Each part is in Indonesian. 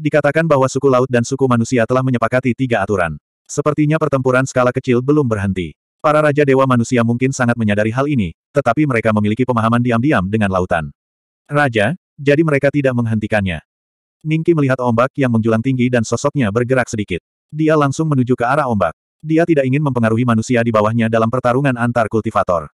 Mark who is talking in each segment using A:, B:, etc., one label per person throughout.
A: Dikatakan bahwa suku laut dan suku manusia telah menyepakati tiga aturan. Sepertinya pertempuran skala kecil belum berhenti. Para Raja Dewa Manusia mungkin sangat menyadari hal ini, tetapi mereka memiliki pemahaman diam-diam dengan lautan. Raja, jadi mereka tidak menghentikannya. Ningki melihat ombak yang menjulang tinggi dan sosoknya bergerak sedikit. Dia langsung menuju ke arah ombak. Dia tidak ingin mempengaruhi manusia di bawahnya dalam pertarungan antar kultivator.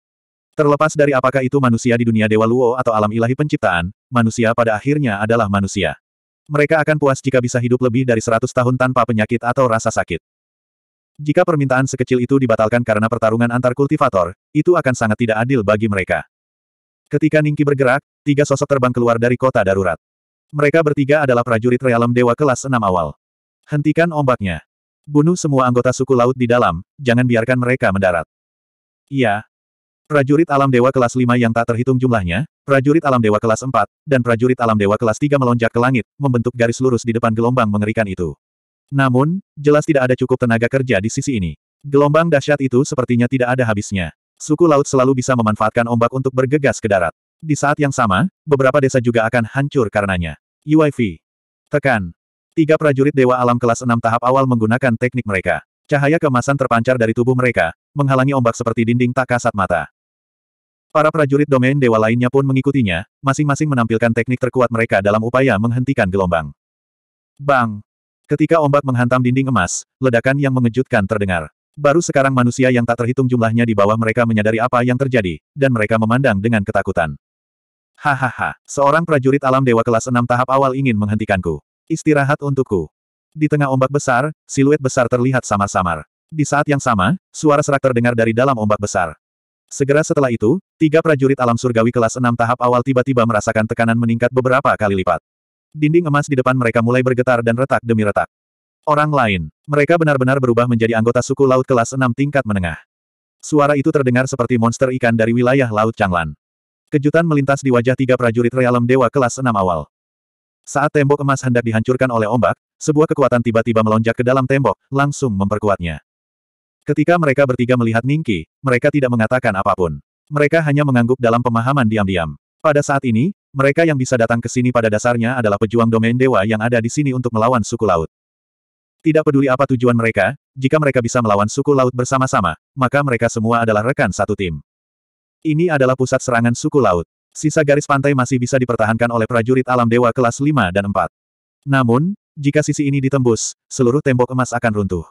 A: Terlepas dari apakah itu manusia di dunia Dewa Luo atau alam ilahi penciptaan, manusia pada akhirnya adalah manusia. Mereka akan puas jika bisa hidup lebih dari seratus tahun tanpa penyakit atau rasa sakit. Jika permintaan sekecil itu dibatalkan karena pertarungan antar kultivator, itu akan sangat tidak adil bagi mereka. Ketika Ningki bergerak, tiga sosok terbang keluar dari kota darurat. Mereka bertiga adalah prajurit realem dewa kelas 6 awal. Hentikan ombaknya. Bunuh semua anggota suku laut di dalam, jangan biarkan mereka mendarat. Iya, Prajurit alam dewa kelas 5 yang tak terhitung jumlahnya, prajurit alam dewa kelas 4, dan prajurit alam dewa kelas 3 melonjak ke langit, membentuk garis lurus di depan gelombang mengerikan itu. Namun, jelas tidak ada cukup tenaga kerja di sisi ini. Gelombang dahsyat itu sepertinya tidak ada habisnya. Suku laut selalu bisa memanfaatkan ombak untuk bergegas ke darat. Di saat yang sama, beberapa desa juga akan hancur karenanya. UIV. Tekan. Tiga prajurit dewa alam kelas 6 tahap awal menggunakan teknik mereka. Cahaya kemasan terpancar dari tubuh mereka, menghalangi ombak seperti dinding tak kasat mata. Para prajurit domain dewa lainnya pun mengikutinya, masing-masing menampilkan teknik terkuat mereka dalam upaya menghentikan gelombang. Bang! Ketika ombak menghantam dinding emas, ledakan yang mengejutkan terdengar. Baru sekarang manusia yang tak terhitung jumlahnya di bawah mereka menyadari apa yang terjadi, dan mereka memandang dengan ketakutan. Hahaha, seorang prajurit alam dewa kelas 6 tahap awal ingin menghentikanku. Istirahat untukku. Di tengah ombak besar, siluet besar terlihat samar-samar. Di saat yang sama, suara serak terdengar dari dalam ombak besar. Segera setelah itu, tiga prajurit alam surgawi kelas enam tahap awal tiba-tiba merasakan tekanan meningkat beberapa kali lipat. Dinding emas di depan mereka mulai bergetar dan retak demi retak. Orang lain, mereka benar-benar berubah menjadi anggota suku laut kelas enam tingkat menengah. Suara itu terdengar seperti monster ikan dari wilayah Laut Changlan. Kejutan melintas di wajah tiga prajurit realem dewa kelas enam awal. Saat tembok emas hendak dihancurkan oleh ombak, sebuah kekuatan tiba-tiba melonjak ke dalam tembok, langsung memperkuatnya. Ketika mereka bertiga melihat Ningki, mereka tidak mengatakan apapun. Mereka hanya mengangguk dalam pemahaman diam-diam. Pada saat ini, mereka yang bisa datang ke sini pada dasarnya adalah pejuang domain dewa yang ada di sini untuk melawan suku laut. Tidak peduli apa tujuan mereka, jika mereka bisa melawan suku laut bersama-sama, maka mereka semua adalah rekan satu tim. Ini adalah pusat serangan suku laut. Sisa garis pantai masih bisa dipertahankan oleh prajurit alam dewa kelas 5 dan 4. Namun, jika sisi ini ditembus, seluruh tembok emas akan runtuh.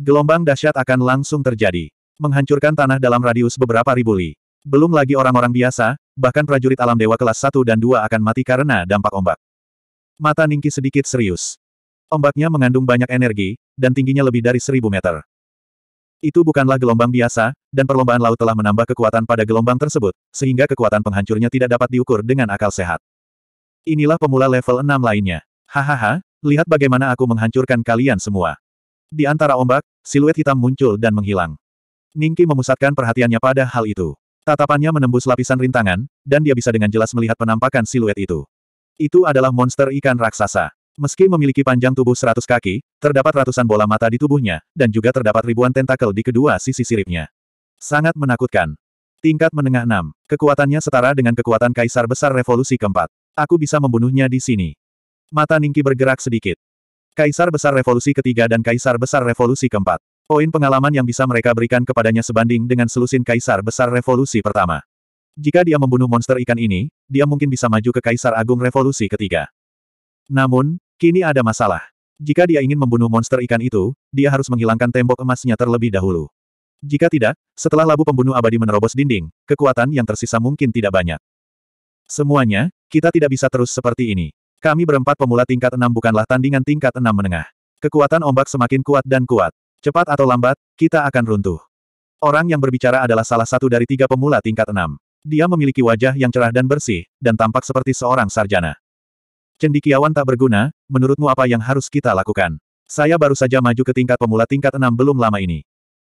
A: Gelombang dahsyat akan langsung terjadi. Menghancurkan tanah dalam radius beberapa ribu li. Belum lagi orang-orang biasa, bahkan prajurit alam dewa kelas 1 dan 2 akan mati karena dampak ombak. Mata Ningki sedikit serius. Ombaknya mengandung banyak energi, dan tingginya lebih dari seribu meter. Itu bukanlah gelombang biasa, dan perlombaan laut telah menambah kekuatan pada gelombang tersebut, sehingga kekuatan penghancurnya tidak dapat diukur dengan akal sehat. Inilah pemula level 6 lainnya. Hahaha, lihat bagaimana aku menghancurkan kalian semua. Di antara ombak, siluet hitam muncul dan menghilang. Ningki memusatkan perhatiannya pada hal itu. Tatapannya menembus lapisan rintangan, dan dia bisa dengan jelas melihat penampakan siluet itu. Itu adalah monster ikan raksasa. Meski memiliki panjang tubuh seratus kaki, terdapat ratusan bola mata di tubuhnya, dan juga terdapat ribuan tentakel di kedua sisi siripnya. Sangat menakutkan. Tingkat menengah enam. Kekuatannya setara dengan kekuatan Kaisar Besar Revolusi keempat. Aku bisa membunuhnya di sini. Mata Ningki bergerak sedikit. Kaisar Besar Revolusi ketiga dan Kaisar Besar Revolusi keempat. Poin pengalaman yang bisa mereka berikan kepadanya sebanding dengan selusin Kaisar Besar Revolusi pertama. Jika dia membunuh monster ikan ini, dia mungkin bisa maju ke Kaisar Agung Revolusi ketiga. Namun, kini ada masalah. Jika dia ingin membunuh monster ikan itu, dia harus menghilangkan tembok emasnya terlebih dahulu. Jika tidak, setelah labu pembunuh abadi menerobos dinding, kekuatan yang tersisa mungkin tidak banyak. Semuanya, kita tidak bisa terus seperti ini. Kami berempat pemula tingkat enam bukanlah tandingan tingkat enam menengah. Kekuatan ombak semakin kuat dan kuat. Cepat atau lambat, kita akan runtuh. Orang yang berbicara adalah salah satu dari tiga pemula tingkat enam. Dia memiliki wajah yang cerah dan bersih, dan tampak seperti seorang sarjana. Cendikiawan tak berguna, menurutmu apa yang harus kita lakukan? Saya baru saja maju ke tingkat pemula tingkat enam belum lama ini.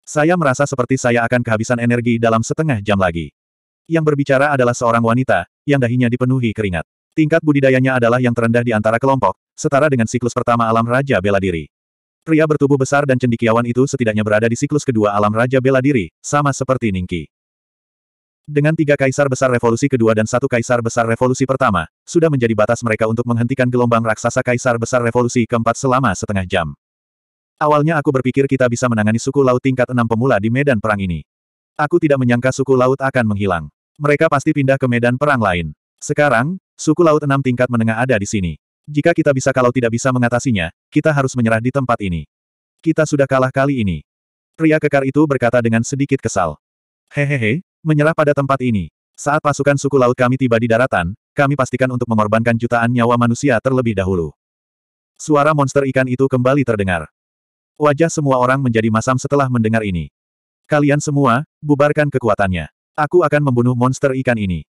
A: Saya merasa seperti saya akan kehabisan energi dalam setengah jam lagi. Yang berbicara adalah seorang wanita, yang dahinya dipenuhi keringat. Tingkat budidayanya adalah yang terendah di antara kelompok, setara dengan siklus pertama alam Raja Bela Diri. Pria bertubuh besar dan cendikiawan itu setidaknya berada di siklus kedua alam Raja Bela Diri, sama seperti Ningki. Dengan tiga kaisar besar revolusi kedua dan satu kaisar besar revolusi pertama, sudah menjadi batas mereka untuk menghentikan gelombang raksasa kaisar besar revolusi keempat selama setengah jam. Awalnya aku berpikir kita bisa menangani suku laut tingkat enam pemula di medan perang ini. Aku tidak menyangka suku laut akan menghilang. Mereka pasti pindah ke medan perang lain. Sekarang, Suku laut enam tingkat menengah ada di sini. Jika kita bisa kalau tidak bisa mengatasinya, kita harus menyerah di tempat ini. Kita sudah kalah kali ini. Pria kekar itu berkata dengan sedikit kesal. Hehehe, menyerah pada tempat ini. Saat pasukan suku laut kami tiba di daratan, kami pastikan untuk mengorbankan jutaan nyawa manusia terlebih dahulu. Suara monster ikan itu kembali terdengar. Wajah semua orang menjadi masam setelah mendengar ini. Kalian semua, bubarkan kekuatannya. Aku akan membunuh monster ikan ini.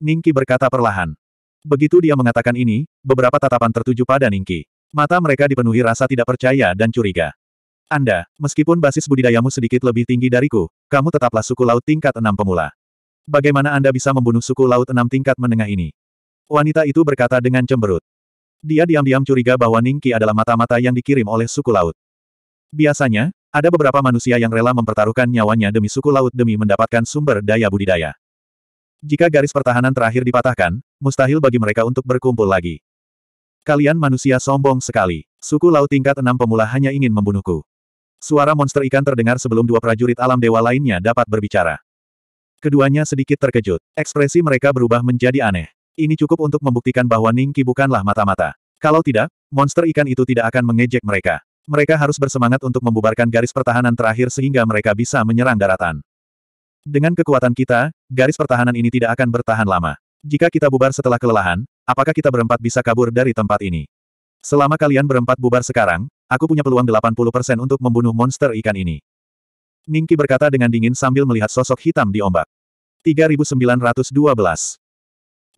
A: Ningki berkata perlahan. Begitu dia mengatakan ini, beberapa tatapan tertuju pada Ningki. Mata mereka dipenuhi rasa tidak percaya dan curiga. Anda, meskipun basis budidayamu sedikit lebih tinggi dariku, kamu tetaplah suku laut tingkat enam pemula. Bagaimana Anda bisa membunuh suku laut enam tingkat menengah ini? Wanita itu berkata dengan cemberut. Dia diam-diam curiga bahwa Ningki adalah mata-mata yang dikirim oleh suku laut. Biasanya, ada beberapa manusia yang rela mempertaruhkan nyawanya demi suku laut demi mendapatkan sumber daya budidaya. Jika garis pertahanan terakhir dipatahkan, mustahil bagi mereka untuk berkumpul lagi. Kalian manusia sombong sekali. Suku laut tingkat enam pemula hanya ingin membunuhku. Suara monster ikan terdengar sebelum dua prajurit alam dewa lainnya dapat berbicara. Keduanya sedikit terkejut. Ekspresi mereka berubah menjadi aneh. Ini cukup untuk membuktikan bahwa Ningki bukanlah mata-mata. Kalau tidak, monster ikan itu tidak akan mengejek mereka. Mereka harus bersemangat untuk membubarkan garis pertahanan terakhir sehingga mereka bisa menyerang daratan. Dengan kekuatan kita, garis pertahanan ini tidak akan bertahan lama. Jika kita bubar setelah kelelahan, apakah kita berempat bisa kabur dari tempat ini? Selama kalian berempat bubar sekarang, aku punya peluang 80% untuk membunuh monster ikan ini. Ningki berkata dengan dingin sambil melihat sosok hitam di ombak. 3912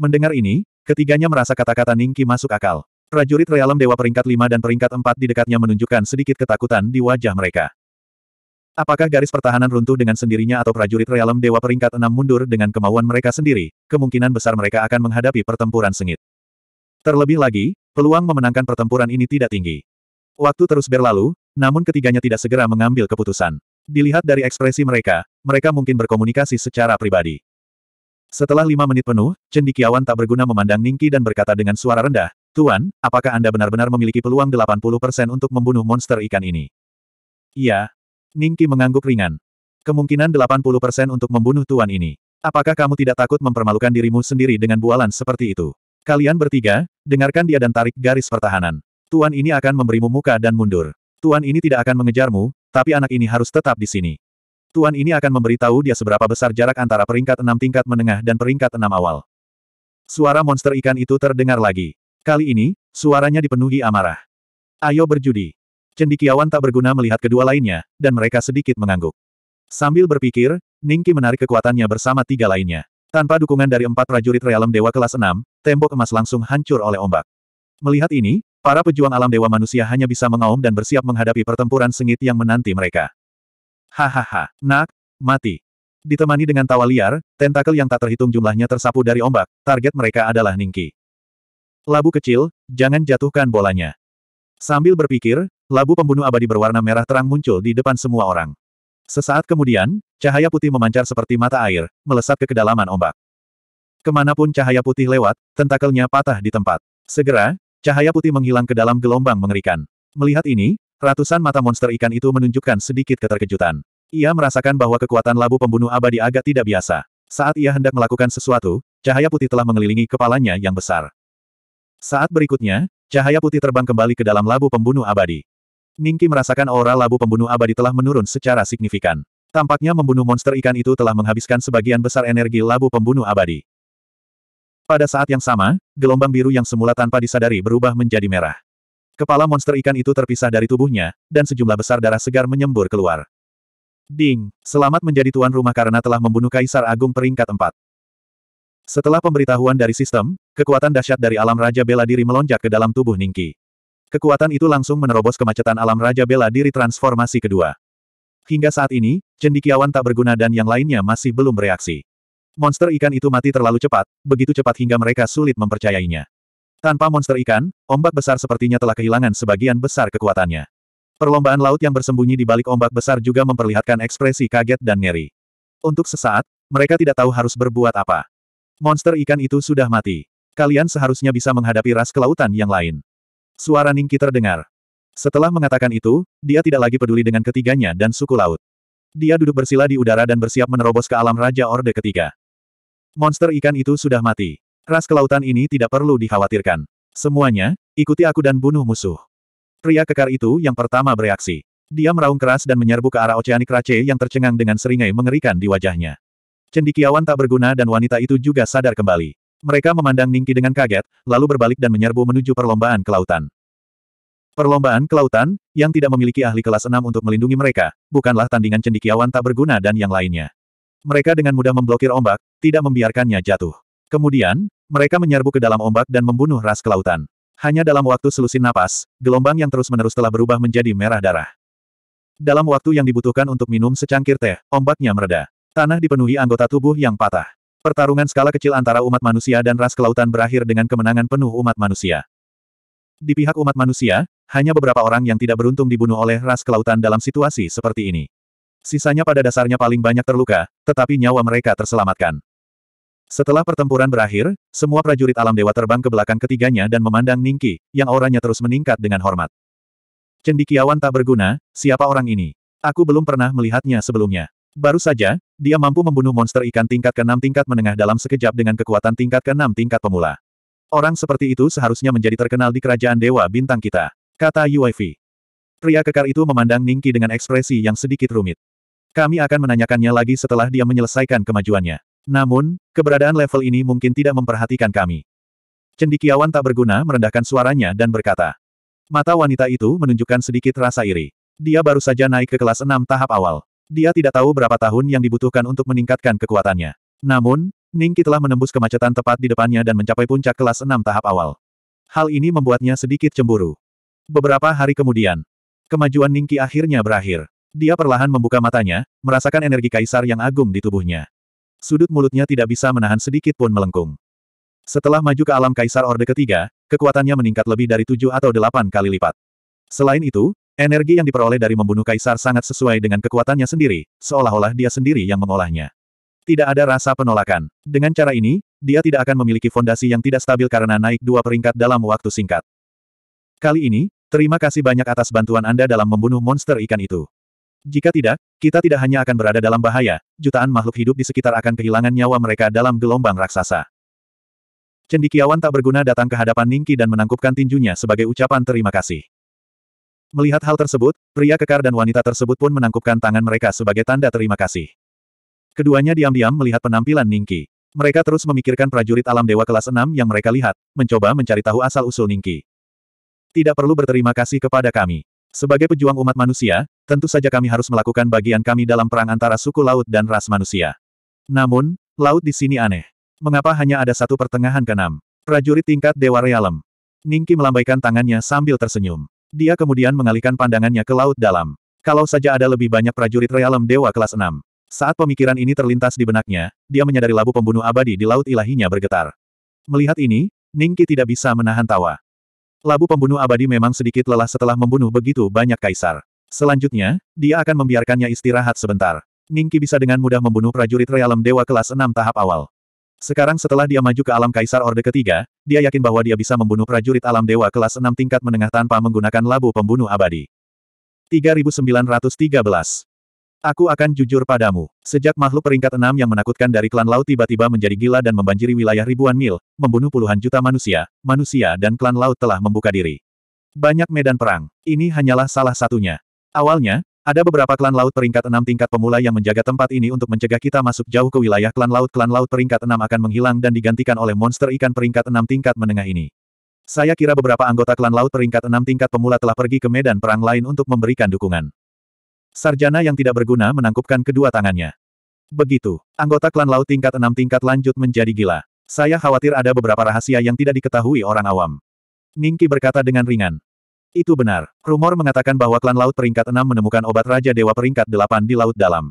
A: Mendengar ini, ketiganya merasa kata-kata Ningki masuk akal. Prajurit Realem Dewa peringkat 5 dan peringkat 4 di dekatnya menunjukkan sedikit ketakutan di wajah mereka. Apakah garis pertahanan runtuh dengan sendirinya atau prajurit realem dewa peringkat enam mundur dengan kemauan mereka sendiri, kemungkinan besar mereka akan menghadapi pertempuran sengit. Terlebih lagi, peluang memenangkan pertempuran ini tidak tinggi. Waktu terus berlalu, namun ketiganya tidak segera mengambil keputusan. Dilihat dari ekspresi mereka, mereka mungkin berkomunikasi secara pribadi. Setelah lima menit penuh, cendikiawan tak berguna memandang Ningki dan berkata dengan suara rendah, Tuan, apakah Anda benar-benar memiliki peluang 80% untuk membunuh monster ikan ini? Iya, Ningki mengangguk ringan. Kemungkinan 80% untuk membunuh tuan ini. Apakah kamu tidak takut mempermalukan dirimu sendiri dengan bualan seperti itu? Kalian bertiga, dengarkan dia dan tarik garis pertahanan. Tuan ini akan memberimu muka dan mundur. Tuan ini tidak akan mengejarmu, tapi anak ini harus tetap di sini. Tuan ini akan memberitahu dia seberapa besar jarak antara peringkat enam tingkat menengah dan peringkat enam awal. Suara monster ikan itu terdengar lagi. Kali ini, suaranya dipenuhi amarah. Ayo berjudi. Cendikiawan tak berguna melihat kedua lainnya, dan mereka sedikit mengangguk. Sambil berpikir, Ningki menarik kekuatannya bersama tiga lainnya. Tanpa dukungan dari empat prajurit realem dewa kelas enam, tembok emas langsung hancur oleh ombak. Melihat ini, para pejuang alam dewa manusia hanya bisa mengaum dan bersiap menghadapi pertempuran sengit yang menanti mereka. Hahaha, nak, mati. Ditemani dengan tawa liar, tentakel yang tak terhitung jumlahnya tersapu dari ombak, target mereka adalah Ningki. Labu kecil, jangan jatuhkan bolanya. Sambil berpikir, labu pembunuh abadi berwarna merah terang muncul di depan semua orang. Sesaat kemudian, cahaya putih memancar seperti mata air, melesat ke kedalaman ombak. Kemanapun cahaya putih lewat, tentakelnya patah di tempat. Segera, cahaya putih menghilang ke dalam gelombang mengerikan. Melihat ini, ratusan mata monster ikan itu menunjukkan sedikit keterkejutan. Ia merasakan bahwa kekuatan labu pembunuh abadi agak tidak biasa. Saat ia hendak melakukan sesuatu, cahaya putih telah mengelilingi kepalanya yang besar. Saat berikutnya, Cahaya putih terbang kembali ke dalam labu pembunuh abadi. Ningki merasakan aura labu pembunuh abadi telah menurun secara signifikan. Tampaknya membunuh monster ikan itu telah menghabiskan sebagian besar energi labu pembunuh abadi. Pada saat yang sama, gelombang biru yang semula tanpa disadari berubah menjadi merah. Kepala monster ikan itu terpisah dari tubuhnya, dan sejumlah besar darah segar menyembur keluar. Ding, selamat menjadi tuan rumah karena telah membunuh Kaisar Agung peringkat 4. Setelah pemberitahuan dari sistem, kekuatan dahsyat dari alam Raja Bela Diri melonjak ke dalam tubuh Ningki. Kekuatan itu langsung menerobos kemacetan alam Raja Bela Diri transformasi kedua. Hingga saat ini, cendikiawan tak berguna dan yang lainnya masih belum bereaksi. Monster ikan itu mati terlalu cepat, begitu cepat hingga mereka sulit mempercayainya. Tanpa monster ikan, ombak besar sepertinya telah kehilangan sebagian besar kekuatannya. Perlombaan laut yang bersembunyi di balik ombak besar juga memperlihatkan ekspresi kaget dan ngeri. Untuk sesaat, mereka tidak tahu harus berbuat apa. Monster ikan itu sudah mati. Kalian seharusnya bisa menghadapi ras kelautan yang lain. Suara Ningki terdengar. Setelah mengatakan itu, dia tidak lagi peduli dengan ketiganya dan suku laut. Dia duduk bersila di udara dan bersiap menerobos ke alam Raja Orde ketiga. Monster ikan itu sudah mati. Ras kelautan ini tidak perlu dikhawatirkan. Semuanya, ikuti aku dan bunuh musuh. Pria kekar itu yang pertama bereaksi. Dia meraung keras dan menyerbu ke arah Oceanic Race yang tercengang dengan seringai mengerikan di wajahnya. Cendikiawan tak berguna dan wanita itu juga sadar kembali. Mereka memandang Ningki dengan kaget, lalu berbalik dan menyerbu menuju perlombaan kelautan. Perlombaan kelautan, yang tidak memiliki ahli kelas 6 untuk melindungi mereka, bukanlah tandingan cendikiawan tak berguna dan yang lainnya. Mereka dengan mudah memblokir ombak, tidak membiarkannya jatuh. Kemudian, mereka menyerbu ke dalam ombak dan membunuh ras kelautan. Hanya dalam waktu selusin napas, gelombang yang terus-menerus telah berubah menjadi merah darah. Dalam waktu yang dibutuhkan untuk minum secangkir teh, ombaknya mereda. Tanah dipenuhi anggota tubuh yang patah. Pertarungan skala kecil antara umat manusia dan ras kelautan berakhir dengan kemenangan penuh umat manusia. Di pihak umat manusia, hanya beberapa orang yang tidak beruntung dibunuh oleh ras kelautan dalam situasi seperti ini. Sisanya pada dasarnya paling banyak terluka, tetapi nyawa mereka terselamatkan. Setelah pertempuran berakhir, semua prajurit alam dewa terbang ke belakang ketiganya dan memandang Ningki, yang auranya terus meningkat dengan hormat. Cendikiawan tak berguna, siapa orang ini? Aku belum pernah melihatnya sebelumnya. Baru saja, dia mampu membunuh monster ikan tingkat ke-6 tingkat menengah dalam sekejap dengan kekuatan tingkat ke-6 tingkat pemula. Orang seperti itu seharusnya menjadi terkenal di kerajaan dewa bintang kita, kata UIV. Pria kekar itu memandang Ningki dengan ekspresi yang sedikit rumit. Kami akan menanyakannya lagi setelah dia menyelesaikan kemajuannya. Namun, keberadaan level ini mungkin tidak memperhatikan kami. Cendikiawan tak berguna merendahkan suaranya dan berkata. Mata wanita itu menunjukkan sedikit rasa iri. Dia baru saja naik ke kelas 6 tahap awal. Dia tidak tahu berapa tahun yang dibutuhkan untuk meningkatkan kekuatannya. Namun, Ningki telah menembus kemacetan tepat di depannya dan mencapai puncak kelas 6 tahap awal. Hal ini membuatnya sedikit cemburu. Beberapa hari kemudian, kemajuan Ningki akhirnya berakhir. Dia perlahan membuka matanya, merasakan energi kaisar yang agung di tubuhnya. Sudut mulutnya tidak bisa menahan sedikit pun melengkung. Setelah maju ke alam kaisar orde ketiga, kekuatannya meningkat lebih dari tujuh atau delapan kali lipat. Selain itu, Energi yang diperoleh dari membunuh kaisar sangat sesuai dengan kekuatannya sendiri, seolah-olah dia sendiri yang mengolahnya. Tidak ada rasa penolakan. Dengan cara ini, dia tidak akan memiliki fondasi yang tidak stabil karena naik dua peringkat dalam waktu singkat. Kali ini, terima kasih banyak atas bantuan Anda dalam membunuh monster ikan itu. Jika tidak, kita tidak hanya akan berada dalam bahaya, jutaan makhluk hidup di sekitar akan kehilangan nyawa mereka dalam gelombang raksasa. Cendikiawan tak berguna datang ke hadapan Ningki dan menangkupkan tinjunya sebagai ucapan terima kasih. Melihat hal tersebut, pria kekar dan wanita tersebut pun menangkupkan tangan mereka sebagai tanda terima kasih. Keduanya diam-diam melihat penampilan Ningki. Mereka terus memikirkan prajurit alam dewa kelas 6 yang mereka lihat, mencoba mencari tahu asal-usul Ningki. Tidak perlu berterima kasih kepada kami. Sebagai pejuang umat manusia, tentu saja kami harus melakukan bagian kami dalam perang antara suku laut dan ras manusia. Namun, laut di sini aneh. Mengapa hanya ada satu pertengahan keenam? Prajurit tingkat Dewa Realem. Ningki melambaikan tangannya sambil tersenyum. Dia kemudian mengalihkan pandangannya ke laut dalam. Kalau saja ada lebih banyak prajurit realem dewa kelas 6. Saat pemikiran ini terlintas di benaknya, dia menyadari labu pembunuh abadi di laut ilahinya bergetar. Melihat ini, Ningki tidak bisa menahan tawa. Labu pembunuh abadi memang sedikit lelah setelah membunuh begitu banyak kaisar. Selanjutnya, dia akan membiarkannya istirahat sebentar. Ningki bisa dengan mudah membunuh prajurit realem dewa kelas 6 tahap awal. Sekarang setelah dia maju ke alam kaisar orde ketiga, dia yakin bahwa dia bisa membunuh prajurit alam dewa kelas 6 tingkat menengah tanpa menggunakan labu pembunuh abadi. 3913. Aku akan jujur padamu. Sejak makhluk peringkat enam yang menakutkan dari klan laut tiba-tiba menjadi gila dan membanjiri wilayah ribuan mil, membunuh puluhan juta manusia, manusia dan klan laut telah membuka diri. Banyak medan perang. Ini hanyalah salah satunya. Awalnya, ada beberapa klan laut peringkat Enam tingkat pemula yang menjaga tempat ini untuk mencegah kita masuk jauh ke wilayah klan laut. Klan laut peringkat Enam akan menghilang dan digantikan oleh monster ikan peringkat Enam tingkat menengah ini. Saya kira beberapa anggota klan laut peringkat Enam tingkat pemula telah pergi ke medan perang lain untuk memberikan dukungan. Sarjana yang tidak berguna menangkupkan kedua tangannya. Begitu, anggota klan laut tingkat Enam tingkat lanjut menjadi gila. Saya khawatir ada beberapa rahasia yang tidak diketahui orang awam. Ningki berkata dengan ringan. Itu benar. Rumor mengatakan bahwa klan Laut Peringkat 6 menemukan obat Raja Dewa Peringkat 8 di Laut Dalam.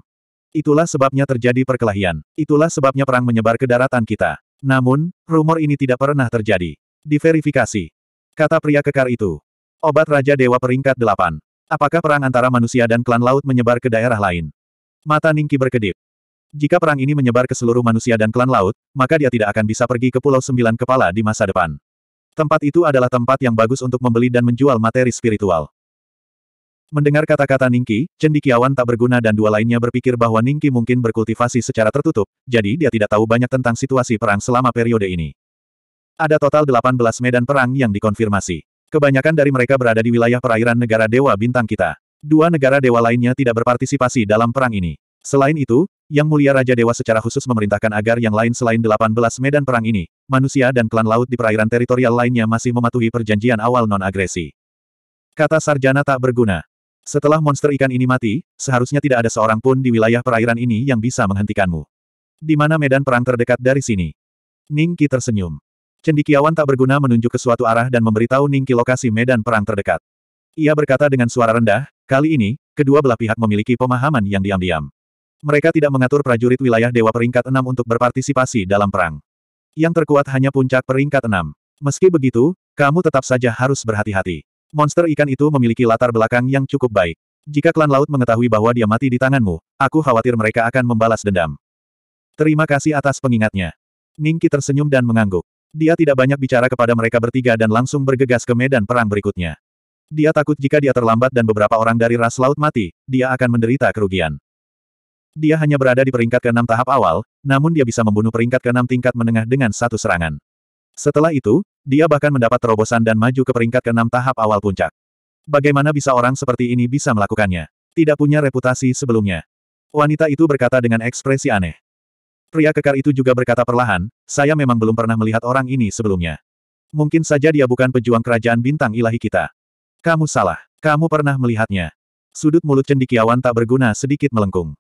A: Itulah sebabnya terjadi perkelahian. Itulah sebabnya perang menyebar ke daratan kita. Namun, rumor ini tidak pernah terjadi. Diverifikasi. Kata pria kekar itu. Obat Raja Dewa Peringkat 8. Apakah perang antara manusia dan klan laut menyebar ke daerah lain? Mata Ningki berkedip. Jika perang ini menyebar ke seluruh manusia dan klan laut, maka dia tidak akan bisa pergi ke Pulau Sembilan Kepala di masa depan. Tempat itu adalah tempat yang bagus untuk membeli dan menjual materi spiritual. Mendengar kata-kata Ningki, cendikiawan tak berguna dan dua lainnya berpikir bahwa Ningki mungkin berkultivasi secara tertutup, jadi dia tidak tahu banyak tentang situasi perang selama periode ini. Ada total 18 medan perang yang dikonfirmasi. Kebanyakan dari mereka berada di wilayah perairan negara Dewa Bintang kita. Dua negara dewa lainnya tidak berpartisipasi dalam perang ini. Selain itu, yang Mulia Raja Dewa secara khusus memerintahkan agar yang lain selain 18 medan perang ini, manusia dan klan laut di perairan teritorial lainnya masih mematuhi perjanjian awal non-agresi. Kata sarjana tak berguna. Setelah monster ikan ini mati, seharusnya tidak ada seorang pun di wilayah perairan ini yang bisa menghentikanmu. Di mana medan perang terdekat dari sini? Ningki tersenyum. Cendikiawan tak berguna menunjuk ke suatu arah dan memberitahu Ningki lokasi medan perang terdekat. Ia berkata dengan suara rendah, kali ini, kedua belah pihak memiliki pemahaman yang diam-diam. Mereka tidak mengatur prajurit wilayah dewa peringkat 6 untuk berpartisipasi dalam perang. Yang terkuat hanya puncak peringkat 6. Meski begitu, kamu tetap saja harus berhati-hati. Monster ikan itu memiliki latar belakang yang cukup baik. Jika klan laut mengetahui bahwa dia mati di tanganmu, aku khawatir mereka akan membalas dendam. Terima kasih atas pengingatnya. Ningki tersenyum dan mengangguk. Dia tidak banyak bicara kepada mereka bertiga dan langsung bergegas ke medan perang berikutnya. Dia takut jika dia terlambat dan beberapa orang dari ras laut mati, dia akan menderita kerugian. Dia hanya berada di peringkat keenam tahap awal, namun dia bisa membunuh peringkat keenam tingkat menengah dengan satu serangan. Setelah itu, dia bahkan mendapat terobosan dan maju ke peringkat keenam tahap awal puncak. Bagaimana bisa orang seperti ini bisa melakukannya? Tidak punya reputasi sebelumnya. Wanita itu berkata dengan ekspresi aneh. Pria kekar itu juga berkata perlahan, saya memang belum pernah melihat orang ini sebelumnya. Mungkin saja dia bukan pejuang kerajaan bintang ilahi kita. Kamu salah. Kamu pernah melihatnya. Sudut mulut cendikiawan tak berguna sedikit melengkung.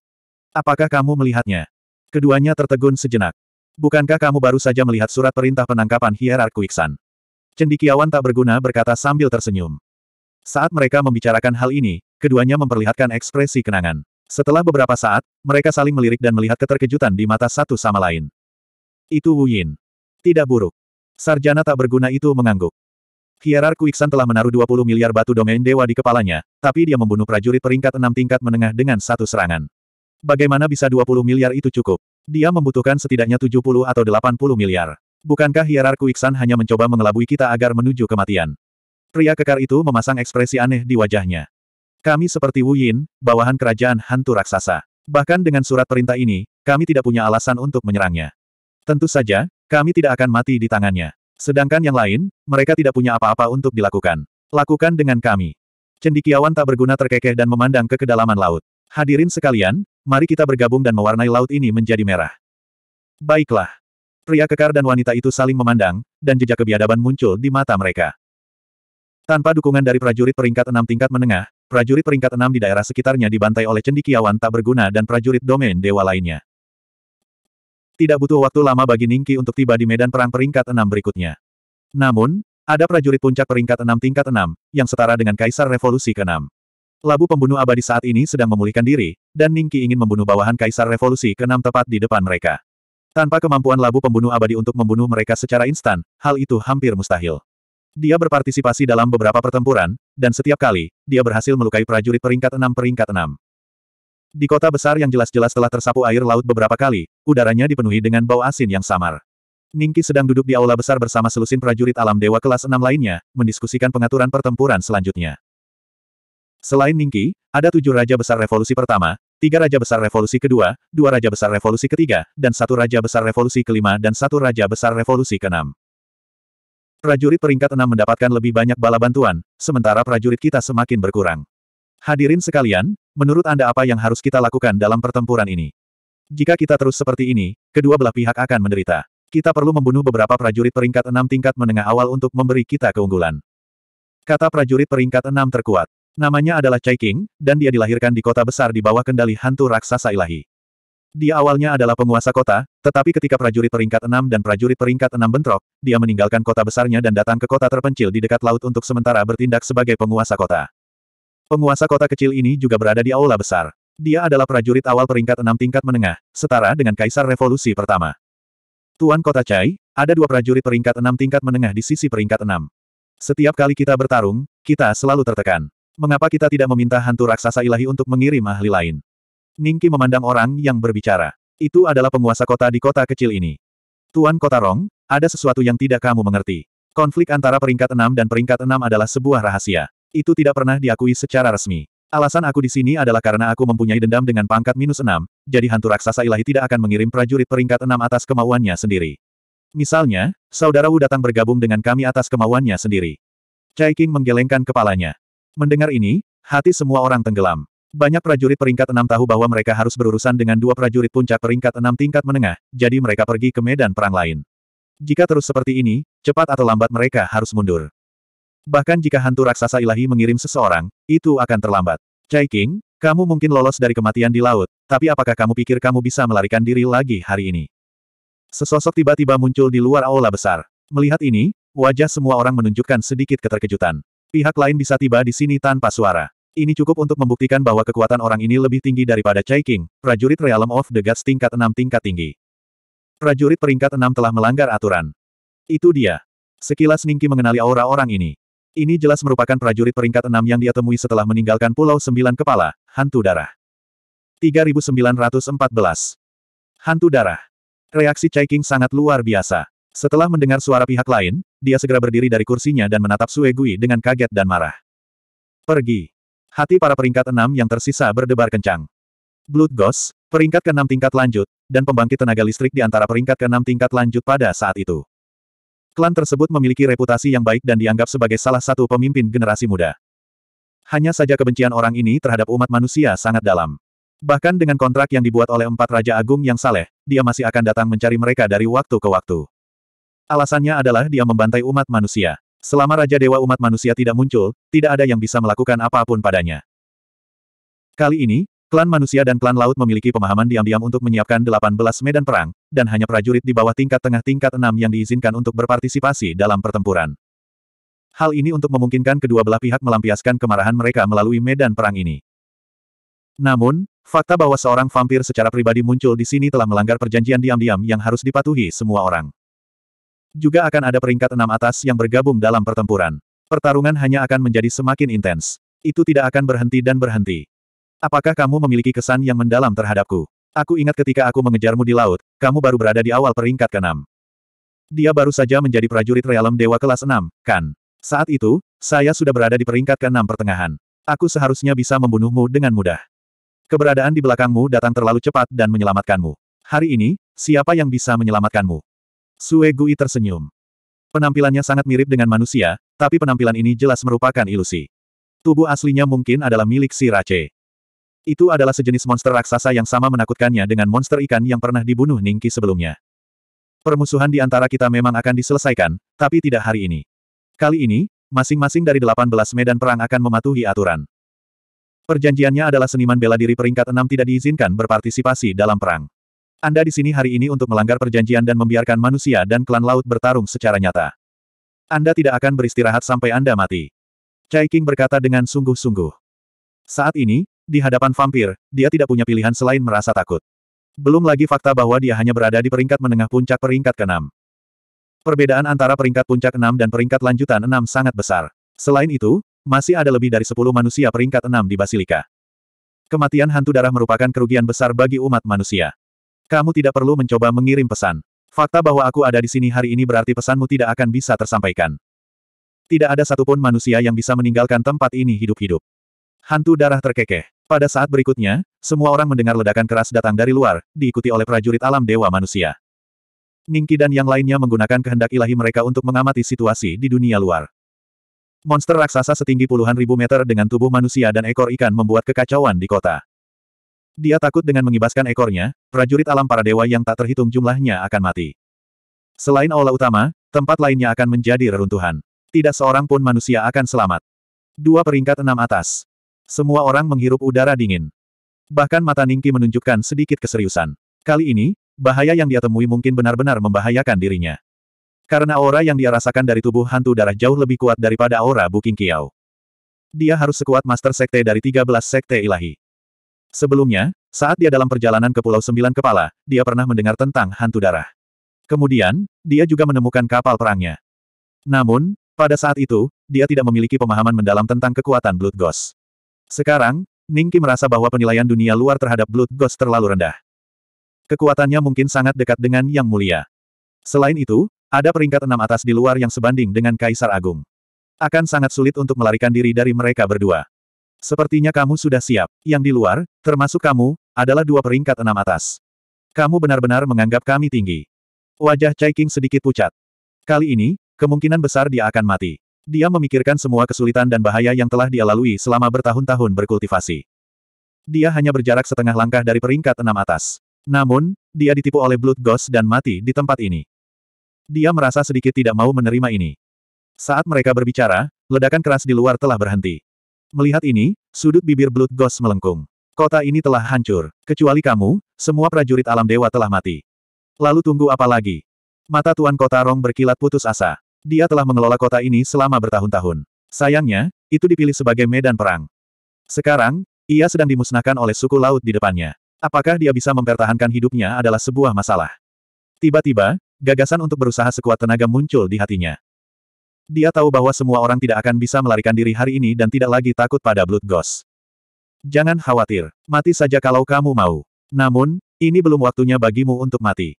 A: Apakah kamu melihatnya? Keduanya tertegun sejenak. Bukankah kamu baru saja melihat surat perintah penangkapan Hierark Kuiksan? Cendikiawan tak berguna berkata sambil tersenyum. Saat mereka membicarakan hal ini, keduanya memperlihatkan ekspresi kenangan. Setelah beberapa saat, mereka saling melirik dan melihat keterkejutan di mata satu sama lain. Itu Wu Yin. Tidak buruk. Sarjana tak berguna itu mengangguk. Hierark Kuiksan telah menaruh 20 miliar batu domain dewa di kepalanya, tapi dia membunuh prajurit peringkat enam tingkat menengah dengan satu serangan. Bagaimana bisa 20 miliar itu cukup? Dia membutuhkan setidaknya 70 atau 80 miliar. Bukankah hierarku Iksan hanya mencoba mengelabui kita agar menuju kematian? Pria kekar itu memasang ekspresi aneh di wajahnya. Kami seperti Wu Yin, bawahan kerajaan hantu raksasa. Bahkan dengan surat perintah ini, kami tidak punya alasan untuk menyerangnya. Tentu saja, kami tidak akan mati di tangannya. Sedangkan yang lain, mereka tidak punya apa-apa untuk dilakukan. Lakukan dengan kami. Cendikiawan tak berguna terkekeh dan memandang ke kedalaman laut. Hadirin sekalian, Mari kita bergabung dan mewarnai laut ini menjadi merah. Baiklah. Pria kekar dan wanita itu saling memandang, dan jejak kebiadaban muncul di mata mereka. Tanpa dukungan dari prajurit peringkat enam tingkat menengah, prajurit peringkat enam di daerah sekitarnya dibantai oleh cendikiawan tak berguna dan prajurit domain dewa lainnya. Tidak butuh waktu lama bagi Ningki untuk tiba di medan perang peringkat enam berikutnya. Namun, ada prajurit puncak peringkat enam tingkat enam, yang setara dengan Kaisar Revolusi ke-6. Labu pembunuh abadi saat ini sedang memulihkan diri, dan Ningki ingin membunuh bawahan Kaisar Revolusi ke-6 tepat di depan mereka. Tanpa kemampuan labu pembunuh abadi untuk membunuh mereka secara instan, hal itu hampir mustahil. Dia berpartisipasi dalam beberapa pertempuran, dan setiap kali, dia berhasil melukai prajurit peringkat 6 peringkat 6. Di kota besar yang jelas-jelas telah tersapu air laut beberapa kali, udaranya dipenuhi dengan bau asin yang samar. Ningki sedang duduk di aula besar bersama selusin prajurit alam dewa kelas 6 lainnya, mendiskusikan pengaturan pertempuran selanjutnya. Selain Ningki, ada tujuh Raja Besar Revolusi pertama, tiga Raja Besar Revolusi kedua, dua Raja Besar Revolusi ketiga, dan satu Raja Besar Revolusi kelima dan satu Raja Besar Revolusi keenam. Prajurit peringkat enam mendapatkan lebih banyak bala bantuan, sementara prajurit kita semakin berkurang. Hadirin sekalian, menurut Anda apa yang harus kita lakukan dalam pertempuran ini? Jika kita terus seperti ini, kedua belah pihak akan menderita. Kita perlu membunuh beberapa prajurit peringkat enam tingkat menengah awal untuk memberi kita keunggulan. Kata prajurit peringkat enam terkuat. Namanya adalah Chai King, dan dia dilahirkan di kota besar di bawah kendali hantu raksasa ilahi. Dia awalnya adalah penguasa kota, tetapi ketika prajurit peringkat 6 dan prajurit peringkat 6 bentrok, dia meninggalkan kota besarnya dan datang ke kota terpencil di dekat laut untuk sementara bertindak sebagai penguasa kota. Penguasa kota kecil ini juga berada di aula besar. Dia adalah prajurit awal peringkat 6 tingkat menengah, setara dengan kaisar revolusi pertama. Tuan Kota Chai, ada dua prajurit peringkat 6 tingkat menengah di sisi peringkat 6. Setiap kali kita bertarung, kita selalu tertekan. Mengapa kita tidak meminta hantu raksasa ilahi untuk mengirim ahli lain? Ningki memandang orang yang berbicara. Itu adalah penguasa kota di kota kecil ini. Tuan Kota Rong, ada sesuatu yang tidak kamu mengerti. Konflik antara peringkat enam dan peringkat enam adalah sebuah rahasia. Itu tidak pernah diakui secara resmi. Alasan aku di sini adalah karena aku mempunyai dendam dengan pangkat minus enam. jadi hantu raksasa ilahi tidak akan mengirim prajurit peringkat enam atas kemauannya sendiri. Misalnya, saudara Wu datang bergabung dengan kami atas kemauannya sendiri. Chai King menggelengkan kepalanya. Mendengar ini, hati semua orang tenggelam. Banyak prajurit peringkat enam tahu bahwa mereka harus berurusan dengan dua prajurit puncak peringkat enam tingkat menengah, jadi mereka pergi ke medan perang lain. Jika terus seperti ini, cepat atau lambat mereka harus mundur. Bahkan jika hantu raksasa ilahi mengirim seseorang, itu akan terlambat. Chai King, kamu mungkin lolos dari kematian di laut, tapi apakah kamu pikir kamu bisa melarikan diri lagi hari ini? Sesosok tiba-tiba muncul di luar aula besar. Melihat ini, wajah semua orang menunjukkan sedikit keterkejutan. Pihak lain bisa tiba di sini tanpa suara. Ini cukup untuk membuktikan bahwa kekuatan orang ini lebih tinggi daripada Chai King, prajurit Realm of the Gods tingkat 6 tingkat tinggi. Prajurit peringkat 6 telah melanggar aturan. Itu dia. Sekilas Ningki mengenali aura orang ini. Ini jelas merupakan prajurit peringkat 6 yang dia temui setelah meninggalkan Pulau Sembilan Kepala, Hantu Darah. 3914. Hantu Darah. Reaksi Chai King sangat luar biasa. Setelah mendengar suara pihak lain, dia segera berdiri dari kursinya dan menatap Sue Gui dengan kaget dan marah. Pergi. Hati para peringkat enam yang tersisa berdebar kencang. Blood Ghost, peringkat keenam tingkat lanjut, dan pembangkit tenaga listrik di antara peringkat keenam tingkat lanjut pada saat itu. Klan tersebut memiliki reputasi yang baik dan dianggap sebagai salah satu pemimpin generasi muda. Hanya saja kebencian orang ini terhadap umat manusia sangat dalam. Bahkan dengan kontrak yang dibuat oleh empat raja agung yang saleh, dia masih akan datang mencari mereka dari waktu ke waktu. Alasannya adalah dia membantai umat manusia. Selama Raja Dewa umat manusia tidak muncul, tidak ada yang bisa melakukan apapun padanya. Kali ini, klan manusia dan klan laut memiliki pemahaman diam-diam untuk menyiapkan 18 medan perang, dan hanya prajurit di bawah tingkat tengah tingkat 6 yang diizinkan untuk berpartisipasi dalam pertempuran. Hal ini untuk memungkinkan kedua belah pihak melampiaskan kemarahan mereka melalui medan perang ini. Namun, fakta bahwa seorang vampir secara pribadi muncul di sini telah melanggar perjanjian diam-diam yang harus dipatuhi semua orang. Juga akan ada peringkat enam atas yang bergabung dalam pertempuran. Pertarungan hanya akan menjadi semakin intens. Itu tidak akan berhenti dan berhenti. Apakah kamu memiliki kesan yang mendalam terhadapku? Aku ingat ketika aku mengejarmu di laut, kamu baru berada di awal peringkat keenam. Dia baru saja menjadi prajurit realem dewa kelas enam, kan? Saat itu, saya sudah berada di peringkat keenam pertengahan. Aku seharusnya bisa membunuhmu dengan mudah. Keberadaan di belakangmu datang terlalu cepat dan menyelamatkanmu. Hari ini, siapa yang bisa menyelamatkanmu? Sue Gui tersenyum. Penampilannya sangat mirip dengan manusia, tapi penampilan ini jelas merupakan ilusi. Tubuh aslinya mungkin adalah milik si Rache. Itu adalah sejenis monster raksasa yang sama menakutkannya dengan monster ikan yang pernah dibunuh Ningki sebelumnya. Permusuhan di antara kita memang akan diselesaikan, tapi tidak hari ini. Kali ini, masing-masing dari 18 medan perang akan mematuhi aturan. Perjanjiannya adalah seniman bela diri peringkat 6 tidak diizinkan berpartisipasi dalam perang. Anda di sini hari ini untuk melanggar perjanjian dan membiarkan manusia dan klan laut bertarung secara nyata. Anda tidak akan beristirahat sampai Anda mati. Chai King berkata dengan sungguh-sungguh. Saat ini, di hadapan vampir, dia tidak punya pilihan selain merasa takut. Belum lagi fakta bahwa dia hanya berada di peringkat menengah puncak peringkat ke-6. Perbedaan antara peringkat puncak 6 dan peringkat lanjutan 6 sangat besar. Selain itu, masih ada lebih dari 10 manusia peringkat 6 di Basilika. Kematian hantu darah merupakan kerugian besar bagi umat manusia. Kamu tidak perlu mencoba mengirim pesan. Fakta bahwa aku ada di sini hari ini berarti pesanmu tidak akan bisa tersampaikan. Tidak ada satupun manusia yang bisa meninggalkan tempat ini hidup-hidup. Hantu darah terkekeh. Pada saat berikutnya, semua orang mendengar ledakan keras datang dari luar, diikuti oleh prajurit alam dewa manusia. Ningki dan yang lainnya menggunakan kehendak ilahi mereka untuk mengamati situasi di dunia luar. Monster raksasa setinggi puluhan ribu meter dengan tubuh manusia dan ekor ikan membuat kekacauan di kota. Dia takut dengan mengibaskan ekornya, prajurit alam para dewa yang tak terhitung jumlahnya akan mati. Selain aula utama, tempat lainnya akan menjadi reruntuhan. Tidak seorang pun manusia akan selamat. Dua peringkat enam atas. Semua orang menghirup udara dingin. Bahkan mata Ningki menunjukkan sedikit keseriusan. Kali ini, bahaya yang dia temui mungkin benar-benar membahayakan dirinya. Karena aura yang dia rasakan dari tubuh hantu darah jauh lebih kuat daripada aura Buking Kiao. Dia harus sekuat Master Sekte dari 13 Sekte Ilahi. Sebelumnya, saat dia dalam perjalanan ke Pulau Sembilan Kepala, dia pernah mendengar tentang hantu darah. Kemudian, dia juga menemukan kapal perangnya. Namun, pada saat itu, dia tidak memiliki pemahaman mendalam tentang kekuatan Blood Ghost. Sekarang, Ningki merasa bahwa penilaian dunia luar terhadap Blood Ghost terlalu rendah. Kekuatannya mungkin sangat dekat dengan Yang Mulia. Selain itu, ada peringkat enam atas di luar yang sebanding dengan Kaisar Agung. Akan sangat sulit untuk melarikan diri dari mereka berdua. Sepertinya kamu sudah siap. Yang di luar, termasuk kamu, adalah dua peringkat enam atas. Kamu benar-benar menganggap kami tinggi. Wajah Chai King sedikit pucat. Kali ini, kemungkinan besar dia akan mati. Dia memikirkan semua kesulitan dan bahaya yang telah dia lalui selama bertahun-tahun berkultivasi. Dia hanya berjarak setengah langkah dari peringkat enam atas. Namun, dia ditipu oleh Blood Ghost dan mati di tempat ini. Dia merasa sedikit tidak mau menerima ini. Saat mereka berbicara, ledakan keras di luar telah berhenti. Melihat ini, sudut bibir Blood Ghost melengkung. Kota ini telah hancur. Kecuali kamu, semua prajurit alam dewa telah mati. Lalu tunggu apa lagi? Mata Tuan Kota Rong berkilat putus asa. Dia telah mengelola kota ini selama bertahun-tahun. Sayangnya, itu dipilih sebagai medan perang. Sekarang, ia sedang dimusnahkan oleh suku laut di depannya. Apakah dia bisa mempertahankan hidupnya adalah sebuah masalah. Tiba-tiba, gagasan untuk berusaha sekuat tenaga muncul di hatinya. Dia tahu bahwa semua orang tidak akan bisa melarikan diri hari ini dan tidak lagi takut pada Blood Ghost. Jangan khawatir, mati saja kalau kamu mau. Namun, ini belum waktunya bagimu untuk mati.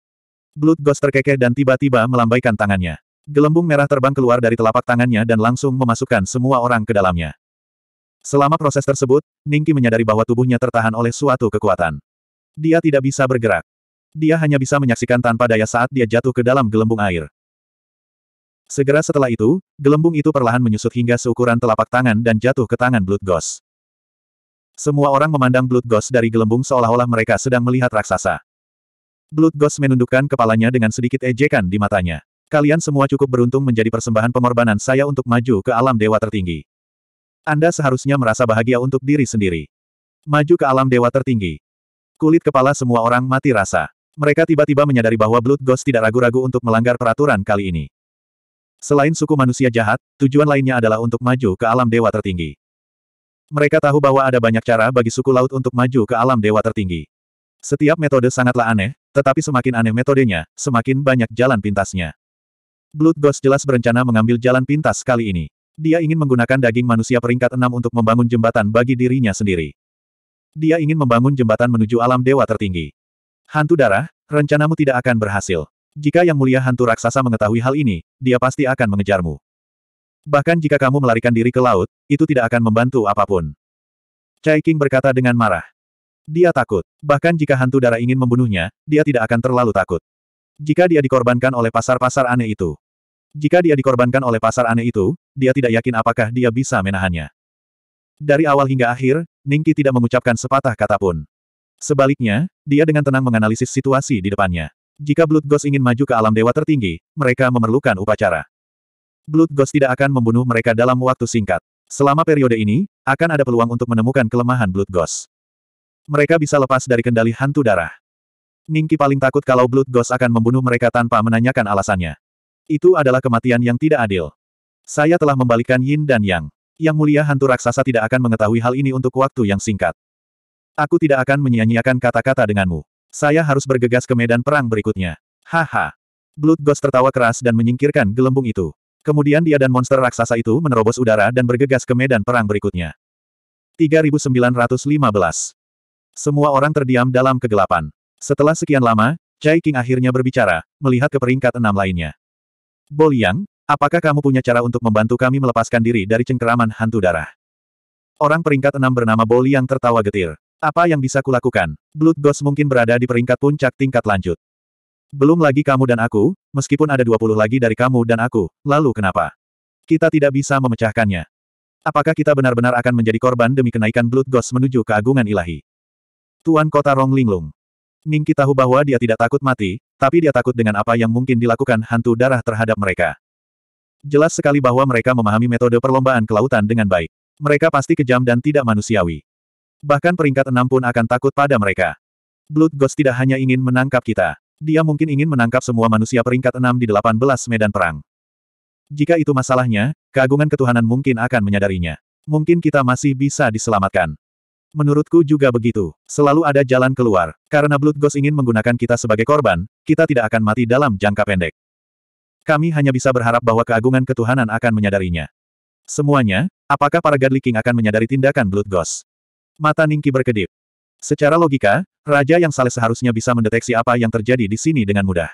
A: Blood Ghost terkekeh dan tiba-tiba melambaikan tangannya. Gelembung merah terbang keluar dari telapak tangannya dan langsung memasukkan semua orang ke dalamnya. Selama proses tersebut, Ningki menyadari bahwa tubuhnya tertahan oleh suatu kekuatan. Dia tidak bisa bergerak. Dia hanya bisa menyaksikan tanpa daya saat dia jatuh ke dalam gelembung air. Segera setelah itu, gelembung itu perlahan menyusut hingga seukuran telapak tangan dan jatuh ke tangan Blood Ghost. Semua orang memandang Blood Ghost dari gelembung seolah-olah mereka sedang melihat raksasa. Blood Ghost menundukkan kepalanya dengan sedikit ejekan di matanya. Kalian semua cukup beruntung menjadi persembahan pengorbanan saya untuk maju ke alam dewa tertinggi. Anda seharusnya merasa bahagia untuk diri sendiri. Maju ke alam dewa tertinggi. Kulit kepala semua orang mati rasa. Mereka tiba-tiba menyadari bahwa Blood Ghost tidak ragu-ragu untuk melanggar peraturan kali ini. Selain suku manusia jahat, tujuan lainnya adalah untuk maju ke alam dewa tertinggi. Mereka tahu bahwa ada banyak cara bagi suku laut untuk maju ke alam dewa tertinggi. Setiap metode sangatlah aneh, tetapi semakin aneh metodenya, semakin banyak jalan pintasnya. Blood Ghost jelas berencana mengambil jalan pintas kali ini. Dia ingin menggunakan daging manusia peringkat enam untuk membangun jembatan bagi dirinya sendiri. Dia ingin membangun jembatan menuju alam dewa tertinggi. Hantu darah, rencanamu tidak akan berhasil. Jika Yang Mulia Hantu Raksasa mengetahui hal ini, dia pasti akan mengejarmu. Bahkan jika kamu melarikan diri ke laut, itu tidak akan membantu apapun. Chai King berkata dengan marah. Dia takut. Bahkan jika hantu darah ingin membunuhnya, dia tidak akan terlalu takut. Jika dia dikorbankan oleh pasar-pasar aneh itu. Jika dia dikorbankan oleh pasar aneh itu, dia tidak yakin apakah dia bisa menahannya. Dari awal hingga akhir, Ningki tidak mengucapkan sepatah kata pun. Sebaliknya, dia dengan tenang menganalisis situasi di depannya. Jika Blood Ghost ingin maju ke alam dewa tertinggi, mereka memerlukan upacara. Blood Ghost tidak akan membunuh mereka dalam waktu singkat. Selama periode ini, akan ada peluang untuk menemukan kelemahan Blood Ghost. Mereka bisa lepas dari kendali hantu darah. Ningki paling takut kalau Blood Ghost akan membunuh mereka tanpa menanyakan alasannya. Itu adalah kematian yang tidak adil. Saya telah membalikan Yin dan Yang. Yang mulia hantu raksasa tidak akan mengetahui hal ini untuk waktu yang singkat. Aku tidak akan menyia-nyiakan kata-kata denganmu. Saya harus bergegas ke medan perang berikutnya. Haha. Blood Ghost tertawa keras dan menyingkirkan gelembung itu. Kemudian dia dan monster raksasa itu menerobos udara dan bergegas ke medan perang berikutnya. 3915. Semua orang terdiam dalam kegelapan. Setelah sekian lama, Chai King akhirnya berbicara, melihat ke peringkat enam lainnya. Bo Liang, apakah kamu punya cara untuk membantu kami melepaskan diri dari cengkeraman hantu darah? Orang peringkat enam bernama Bo Liang tertawa getir. Apa yang bisa kulakukan? Blood Ghost mungkin berada di peringkat puncak tingkat lanjut. Belum lagi kamu dan aku, meskipun ada 20 lagi dari kamu dan aku, lalu kenapa? Kita tidak bisa memecahkannya. Apakah kita benar-benar akan menjadi korban demi kenaikan Blood Ghost menuju keagungan ilahi? Tuan Kota Rong Linglung. kita tahu bahwa dia tidak takut mati, tapi dia takut dengan apa yang mungkin dilakukan hantu darah terhadap mereka. Jelas sekali bahwa mereka memahami metode perlombaan kelautan dengan baik. Mereka pasti kejam dan tidak manusiawi. Bahkan peringkat enam pun akan takut pada mereka. Blood Ghost tidak hanya ingin menangkap kita. Dia mungkin ingin menangkap semua manusia peringkat enam di delapan belas medan perang. Jika itu masalahnya, keagungan ketuhanan mungkin akan menyadarinya. Mungkin kita masih bisa diselamatkan. Menurutku juga begitu. Selalu ada jalan keluar. Karena Blood Ghost ingin menggunakan kita sebagai korban, kita tidak akan mati dalam jangka pendek. Kami hanya bisa berharap bahwa keagungan ketuhanan akan menyadarinya. Semuanya, apakah para Godly King akan menyadari tindakan Blood Ghost? Mata Ningki berkedip. Secara logika, raja yang saleh seharusnya bisa mendeteksi apa yang terjadi di sini dengan mudah.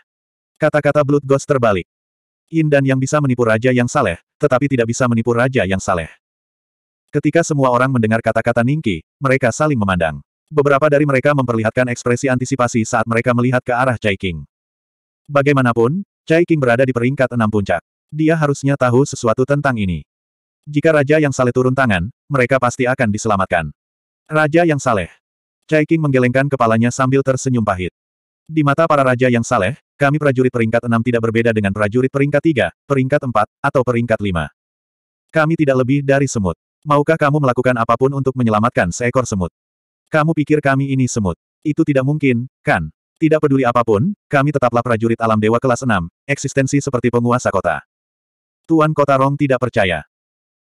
A: Kata-kata Blood Ghost terbalik. Yin dan yang bisa menipu raja yang saleh, tetapi tidak bisa menipu raja yang saleh. Ketika semua orang mendengar kata-kata Ningki, mereka saling memandang. Beberapa dari mereka memperlihatkan ekspresi antisipasi saat mereka melihat ke arah Chai King. Bagaimanapun, Chai King berada di peringkat enam puncak. Dia harusnya tahu sesuatu tentang ini. Jika raja yang saleh turun tangan, mereka pasti akan diselamatkan. Raja yang saleh. Chai King menggelengkan kepalanya sambil tersenyum pahit. Di mata para raja yang saleh, kami prajurit peringkat enam tidak berbeda dengan prajurit peringkat tiga, peringkat empat, atau peringkat lima. Kami tidak lebih dari semut. Maukah kamu melakukan apapun untuk menyelamatkan seekor semut? Kamu pikir kami ini semut? Itu tidak mungkin, kan? Tidak peduli apapun, kami tetaplah prajurit alam dewa kelas enam, eksistensi seperti penguasa kota. Tuan Kota Rong tidak percaya.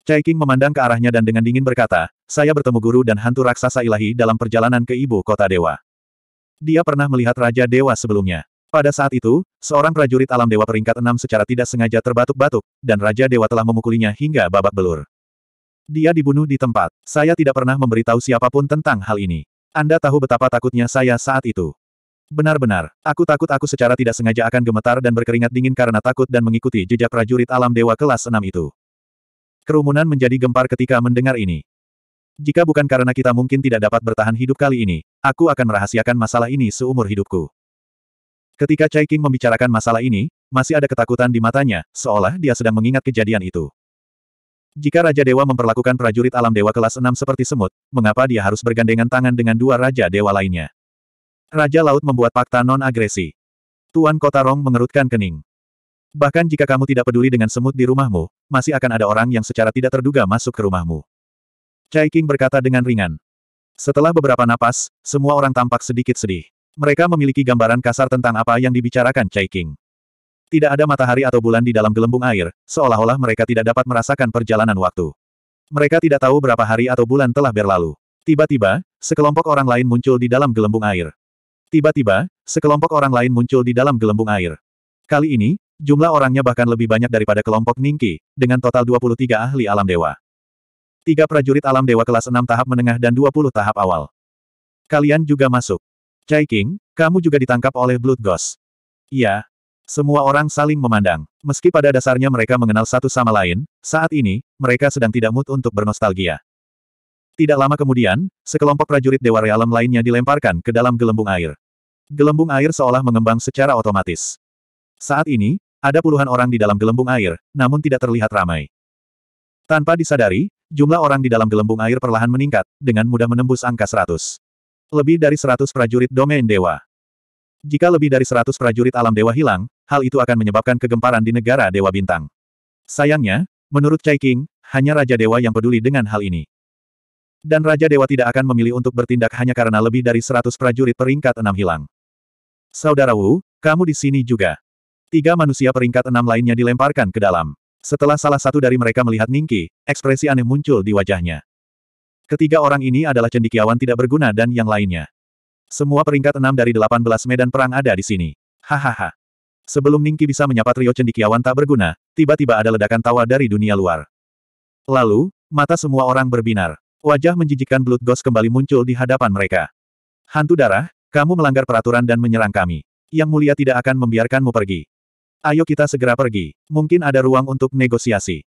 A: Chai King memandang ke arahnya dan dengan dingin berkata, saya bertemu guru dan hantu raksasa ilahi dalam perjalanan ke ibu kota dewa. Dia pernah melihat Raja Dewa sebelumnya. Pada saat itu, seorang prajurit alam dewa peringkat enam secara tidak sengaja terbatuk-batuk, dan Raja Dewa telah memukulinya hingga babak belur. Dia dibunuh di tempat. Saya tidak pernah memberitahu siapapun tentang hal ini. Anda tahu betapa takutnya saya saat itu. Benar-benar, aku takut aku secara tidak sengaja akan gemetar dan berkeringat dingin karena takut dan mengikuti jejak prajurit alam dewa kelas enam itu. Kerumunan menjadi gempar ketika mendengar ini. Jika bukan karena kita mungkin tidak dapat bertahan hidup kali ini, aku akan merahasiakan masalah ini seumur hidupku. Ketika Chai King membicarakan masalah ini, masih ada ketakutan di matanya, seolah dia sedang mengingat kejadian itu. Jika Raja Dewa memperlakukan prajurit alam Dewa kelas 6 seperti semut, mengapa dia harus bergandengan tangan dengan dua Raja Dewa lainnya? Raja Laut membuat fakta non-agresi. Tuan Kota Rong mengerutkan kening. Bahkan jika kamu tidak peduli dengan semut di rumahmu, masih akan ada orang yang secara tidak terduga masuk ke rumahmu. Chai King berkata dengan ringan. Setelah beberapa napas, semua orang tampak sedikit sedih. Mereka memiliki gambaran kasar tentang apa yang dibicarakan Chai King. Tidak ada matahari atau bulan di dalam gelembung air, seolah-olah mereka tidak dapat merasakan perjalanan waktu. Mereka tidak tahu berapa hari atau bulan telah berlalu. Tiba-tiba, sekelompok orang lain muncul di dalam gelembung air. Tiba-tiba, sekelompok orang lain muncul di dalam gelembung air. Kali ini, Jumlah orangnya bahkan lebih banyak daripada kelompok Ningki, dengan total 23 ahli alam dewa. Tiga prajurit alam dewa kelas 6 tahap menengah dan 20 tahap awal. Kalian juga masuk. Chai King, kamu juga ditangkap oleh Blood Ghost. Iya. Semua orang saling memandang. Meski pada dasarnya mereka mengenal satu sama lain, saat ini, mereka sedang tidak mood untuk bernostalgia. Tidak lama kemudian, sekelompok prajurit Dewa Realem lainnya dilemparkan ke dalam gelembung air. Gelembung air seolah mengembang secara otomatis. Saat ini, ada puluhan orang di dalam gelembung air, namun tidak terlihat ramai. Tanpa disadari, jumlah orang di dalam gelembung air perlahan meningkat, dengan mudah menembus angka 100. Lebih dari 100 prajurit domain dewa. Jika lebih dari 100 prajurit alam dewa hilang, hal itu akan menyebabkan kegemparan di negara dewa bintang. Sayangnya, menurut Chai King, hanya Raja Dewa yang peduli dengan hal ini. Dan Raja Dewa tidak akan memilih untuk bertindak hanya karena lebih dari 100 prajurit peringkat enam hilang. Saudara Wu, kamu di sini juga. Tiga manusia peringkat enam lainnya dilemparkan ke dalam. Setelah salah satu dari mereka melihat Ningki, ekspresi aneh muncul di wajahnya. Ketiga orang ini adalah cendikiawan tidak berguna dan yang lainnya. Semua peringkat enam dari delapan belas medan perang ada di sini. Hahaha. Sebelum Ningki bisa menyapa trio cendikiawan tak berguna, tiba-tiba ada ledakan tawa dari dunia luar. Lalu, mata semua orang berbinar. Wajah menjijikkan Blood Ghost kembali muncul di hadapan mereka. Hantu darah, kamu melanggar peraturan dan menyerang kami. Yang mulia tidak akan membiarkanmu pergi. Ayo kita segera pergi. Mungkin ada ruang untuk negosiasi.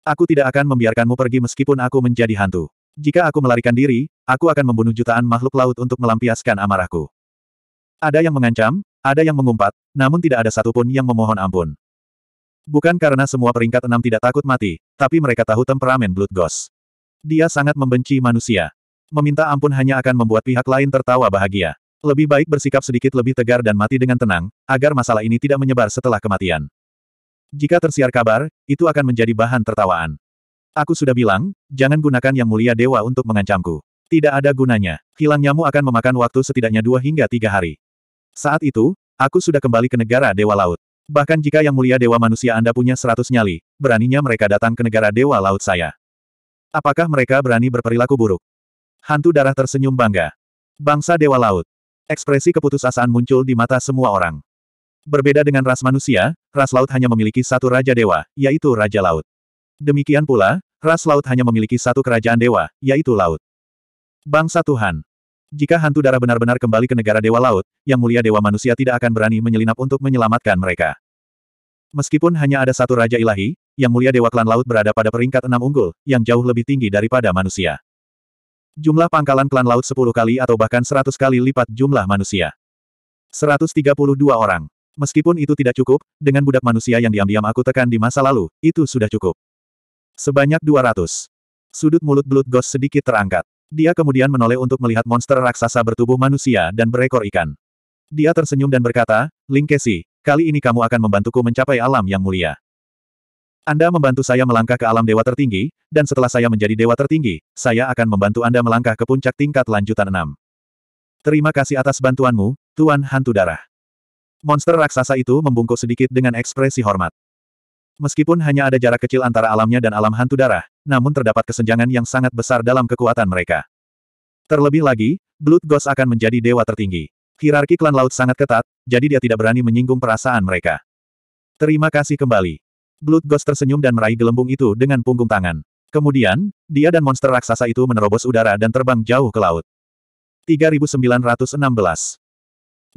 A: Aku tidak akan membiarkanmu pergi meskipun aku menjadi hantu. Jika aku melarikan diri, aku akan membunuh jutaan makhluk laut untuk melampiaskan amarahku. Ada yang mengancam, ada yang mengumpat, namun tidak ada satupun yang memohon ampun. Bukan karena semua peringkat enam tidak takut mati, tapi mereka tahu temperamen Blood Ghost. Dia sangat membenci manusia. Meminta ampun hanya akan membuat pihak lain tertawa bahagia. Lebih baik bersikap sedikit lebih tegar dan mati dengan tenang, agar masalah ini tidak menyebar setelah kematian. Jika tersiar kabar, itu akan menjadi bahan tertawaan. Aku sudah bilang, jangan gunakan yang mulia dewa untuk mengancamku. Tidak ada gunanya. Hilangnya mu akan memakan waktu setidaknya dua hingga tiga hari. Saat itu, aku sudah kembali ke negara dewa laut. Bahkan jika yang mulia dewa manusia Anda punya seratus nyali, beraninya mereka datang ke negara dewa laut saya. Apakah mereka berani berperilaku buruk? Hantu darah tersenyum bangga. Bangsa dewa laut, Ekspresi keputusasaan muncul di mata semua orang. Berbeda dengan ras manusia, ras laut hanya memiliki satu raja dewa, yaitu Raja Laut. Demikian pula, ras laut hanya memiliki satu kerajaan dewa, yaitu laut. Bangsa Tuhan. Jika hantu darah benar-benar kembali ke negara dewa laut, yang mulia dewa manusia tidak akan berani menyelinap untuk menyelamatkan mereka. Meskipun hanya ada satu raja ilahi, yang mulia dewa klan laut berada pada peringkat enam unggul, yang jauh lebih tinggi daripada manusia. Jumlah pangkalan klan laut 10 kali atau bahkan 100 kali lipat jumlah manusia. 132 orang. Meskipun itu tidak cukup, dengan budak manusia yang diam-diam aku tekan di masa lalu, itu sudah cukup. Sebanyak 200. Sudut mulut Blood Ghost sedikit terangkat. Dia kemudian menoleh untuk melihat monster raksasa bertubuh manusia dan berekor ikan. Dia tersenyum dan berkata, Ling kali ini kamu akan membantuku mencapai alam yang mulia. Anda membantu saya melangkah ke alam dewa tertinggi, dan setelah saya menjadi dewa tertinggi, saya akan membantu Anda melangkah ke puncak tingkat lanjutan 6. Terima kasih atas bantuanmu, Tuan Hantu Darah. Monster raksasa itu membungkuk sedikit dengan ekspresi hormat. Meskipun hanya ada jarak kecil antara alamnya dan alam hantu darah, namun terdapat kesenjangan yang sangat besar dalam kekuatan mereka. Terlebih lagi, Blood Ghost akan menjadi dewa tertinggi. Hierarki klan laut sangat ketat, jadi dia tidak berani menyinggung perasaan mereka. Terima kasih kembali. Blood Ghost tersenyum dan meraih gelembung itu dengan punggung tangan. Kemudian, dia dan monster raksasa itu menerobos udara dan terbang jauh ke laut. 3916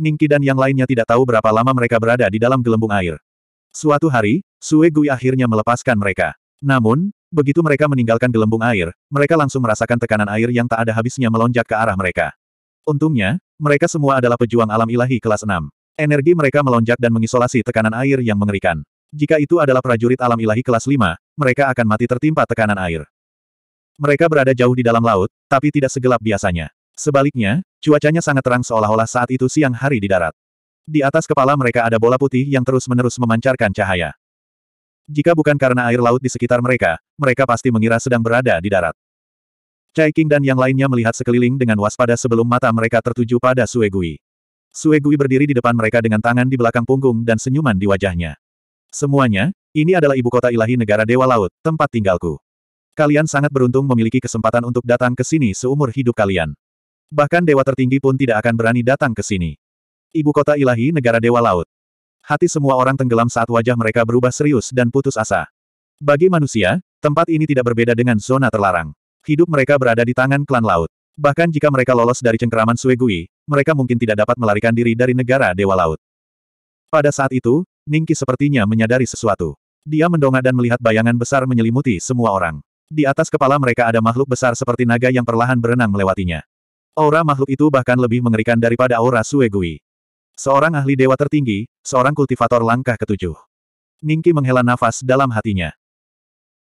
A: Ningki dan yang lainnya tidak tahu berapa lama mereka berada di dalam gelembung air. Suatu hari, Sue Gui akhirnya melepaskan mereka. Namun, begitu mereka meninggalkan gelembung air, mereka langsung merasakan tekanan air yang tak ada habisnya melonjak ke arah mereka. Untungnya, mereka semua adalah pejuang alam ilahi kelas 6. Energi mereka melonjak dan mengisolasi tekanan air yang mengerikan. Jika itu adalah prajurit alam ilahi kelas 5, mereka akan mati tertimpa tekanan air. Mereka berada jauh di dalam laut, tapi tidak segelap biasanya. Sebaliknya, cuacanya sangat terang seolah-olah saat itu siang hari di darat. Di atas kepala mereka ada bola putih yang terus-menerus memancarkan cahaya. Jika bukan karena air laut di sekitar mereka, mereka pasti mengira sedang berada di darat. Chai King dan yang lainnya melihat sekeliling dengan waspada sebelum mata mereka tertuju pada Sue Gui. Sue Gui berdiri di depan mereka dengan tangan di belakang punggung dan senyuman di wajahnya. Semuanya, ini adalah ibu kota ilahi negara Dewa Laut, tempat tinggalku. Kalian sangat beruntung memiliki kesempatan untuk datang ke sini seumur hidup kalian. Bahkan dewa tertinggi pun tidak akan berani datang ke sini. Ibu kota ilahi negara Dewa Laut. Hati semua orang tenggelam saat wajah mereka berubah serius dan putus asa. Bagi manusia, tempat ini tidak berbeda dengan zona terlarang. Hidup mereka berada di tangan klan laut. Bahkan jika mereka lolos dari cengkeraman Suegui, mereka mungkin tidak dapat melarikan diri dari negara Dewa Laut. Pada saat itu, Ningki sepertinya menyadari sesuatu. Dia mendongak dan melihat bayangan besar menyelimuti semua orang. Di atas kepala mereka ada makhluk besar seperti naga yang perlahan berenang melewatinya. Aura makhluk itu bahkan lebih mengerikan daripada aura Suegui. Seorang ahli dewa tertinggi, seorang kultivator langkah ketujuh. Ningki menghela nafas dalam hatinya.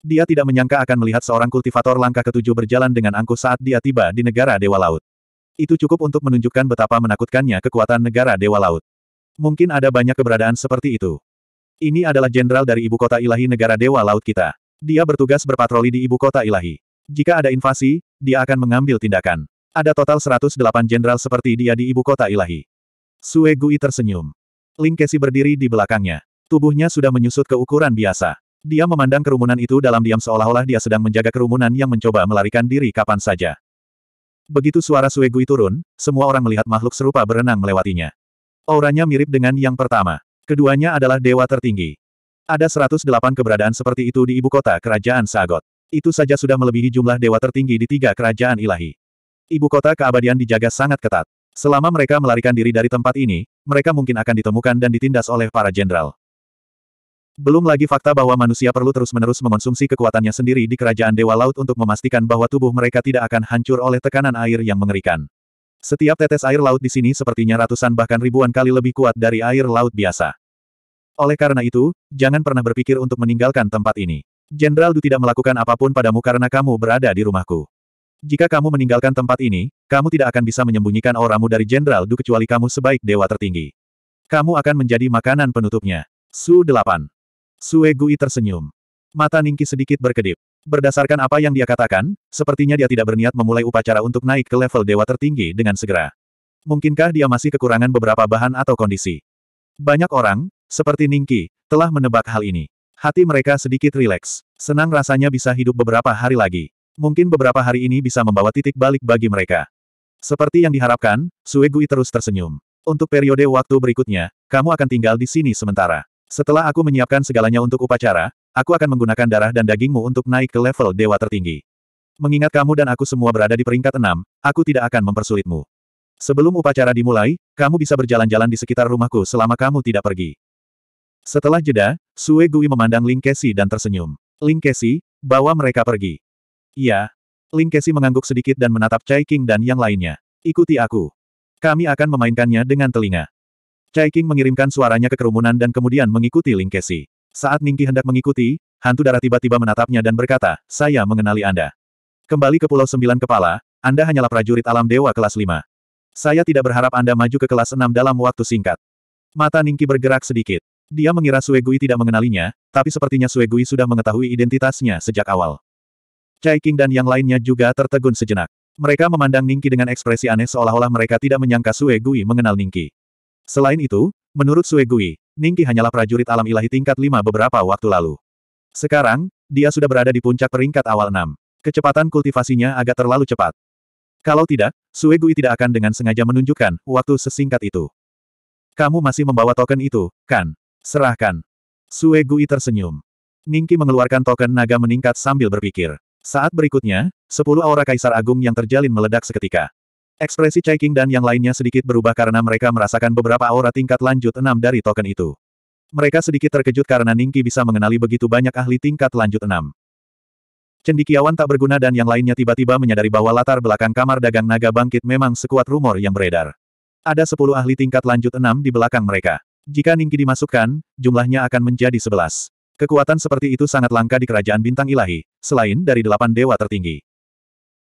A: Dia tidak menyangka akan melihat seorang kultivator langkah ketujuh berjalan dengan angkuh saat dia tiba di negara Dewa Laut. Itu cukup untuk menunjukkan betapa menakutkannya kekuatan negara Dewa Laut. Mungkin ada banyak keberadaan seperti itu. Ini adalah jenderal dari ibu kota ilahi negara dewa laut kita. Dia bertugas berpatroli di ibu kota ilahi. Jika ada invasi, dia akan mengambil tindakan. Ada total 108 jenderal seperti dia di ibu kota ilahi. Sue Gui tersenyum. Ling Kesi berdiri di belakangnya. Tubuhnya sudah menyusut ke ukuran biasa. Dia memandang kerumunan itu dalam diam seolah-olah dia sedang menjaga kerumunan yang mencoba melarikan diri kapan saja. Begitu suara Suegui turun, semua orang melihat makhluk serupa berenang melewatinya. Auranya mirip dengan yang pertama. Keduanya adalah dewa tertinggi. Ada 108 keberadaan seperti itu di ibu kota kerajaan Sagot. Itu saja sudah melebihi jumlah dewa tertinggi di tiga kerajaan ilahi. Ibu kota keabadian dijaga sangat ketat. Selama mereka melarikan diri dari tempat ini, mereka mungkin akan ditemukan dan ditindas oleh para jenderal. Belum lagi fakta bahwa manusia perlu terus-menerus mengonsumsi kekuatannya sendiri di kerajaan Dewa Laut untuk memastikan bahwa tubuh mereka tidak akan hancur oleh tekanan air yang mengerikan. Setiap tetes air laut di sini sepertinya ratusan bahkan ribuan kali lebih kuat dari air laut biasa. Oleh karena itu, jangan pernah berpikir untuk meninggalkan tempat ini. Jenderal Du tidak melakukan apapun padamu karena kamu berada di rumahku. Jika kamu meninggalkan tempat ini, kamu tidak akan bisa menyembunyikan orangmu dari Jenderal Du kecuali kamu sebaik dewa tertinggi. Kamu akan menjadi makanan penutupnya. Su 8. Sue Gui tersenyum. Mata Ningki sedikit berkedip. Berdasarkan apa yang dia katakan, sepertinya dia tidak berniat memulai upacara untuk naik ke level dewa tertinggi dengan segera. Mungkinkah dia masih kekurangan beberapa bahan atau kondisi? Banyak orang, seperti Ningki, telah menebak hal ini. Hati mereka sedikit rileks. Senang rasanya bisa hidup beberapa hari lagi. Mungkin beberapa hari ini bisa membawa titik balik bagi mereka. Seperti yang diharapkan, Suegui terus tersenyum. Untuk periode waktu berikutnya, kamu akan tinggal di sini sementara. Setelah aku menyiapkan segalanya untuk upacara, Aku akan menggunakan darah dan dagingmu untuk naik ke level dewa tertinggi. Mengingat kamu dan aku semua berada di peringkat enam, aku tidak akan mempersulitmu. Sebelum upacara dimulai, kamu bisa berjalan-jalan di sekitar rumahku selama kamu tidak pergi. Setelah jeda, Sue Gui memandang Ling Kesi dan tersenyum. Ling Kesi, bawa mereka pergi. Iya. Ling Kesi mengangguk sedikit dan menatap Chai King dan yang lainnya. Ikuti aku. Kami akan memainkannya dengan telinga. Chai King mengirimkan suaranya ke kerumunan dan kemudian mengikuti Ling Kesi. Saat Ningki hendak mengikuti, hantu darah tiba-tiba menatapnya dan berkata, saya mengenali Anda. Kembali ke Pulau Sembilan Kepala, Anda hanyalah prajurit alam dewa kelas 5. Saya tidak berharap Anda maju ke kelas 6 dalam waktu singkat. Mata Ningki bergerak sedikit. Dia mengira Suegui tidak mengenalinya, tapi sepertinya Suegui sudah mengetahui identitasnya sejak awal. Chai King dan yang lainnya juga tertegun sejenak. Mereka memandang Ningki dengan ekspresi aneh seolah-olah mereka tidak menyangka Suegui mengenal Ningki. Selain itu, Menurut Sue Gui, Ningki hanyalah prajurit alam ilahi tingkat 5 beberapa waktu lalu. Sekarang, dia sudah berada di puncak peringkat awal 6. Kecepatan kultivasinya agak terlalu cepat. Kalau tidak, Sue Gui tidak akan dengan sengaja menunjukkan waktu sesingkat itu. Kamu masih membawa token itu, kan? Serahkan. Sue Gui tersenyum. Ningki mengeluarkan token naga meningkat sambil berpikir. Saat berikutnya, sepuluh aura kaisar agung yang terjalin meledak seketika. Ekspresi Chai King dan yang lainnya sedikit berubah karena mereka merasakan beberapa aura tingkat lanjut enam dari token itu. Mereka sedikit terkejut karena Ningki bisa mengenali begitu banyak ahli tingkat lanjut enam. Cendikiawan tak berguna dan yang lainnya tiba-tiba menyadari bahwa latar belakang kamar dagang naga bangkit memang sekuat rumor yang beredar. Ada sepuluh ahli tingkat lanjut enam di belakang mereka. Jika Ningki dimasukkan, jumlahnya akan menjadi sebelas. Kekuatan seperti itu sangat langka di kerajaan bintang ilahi, selain dari delapan dewa tertinggi.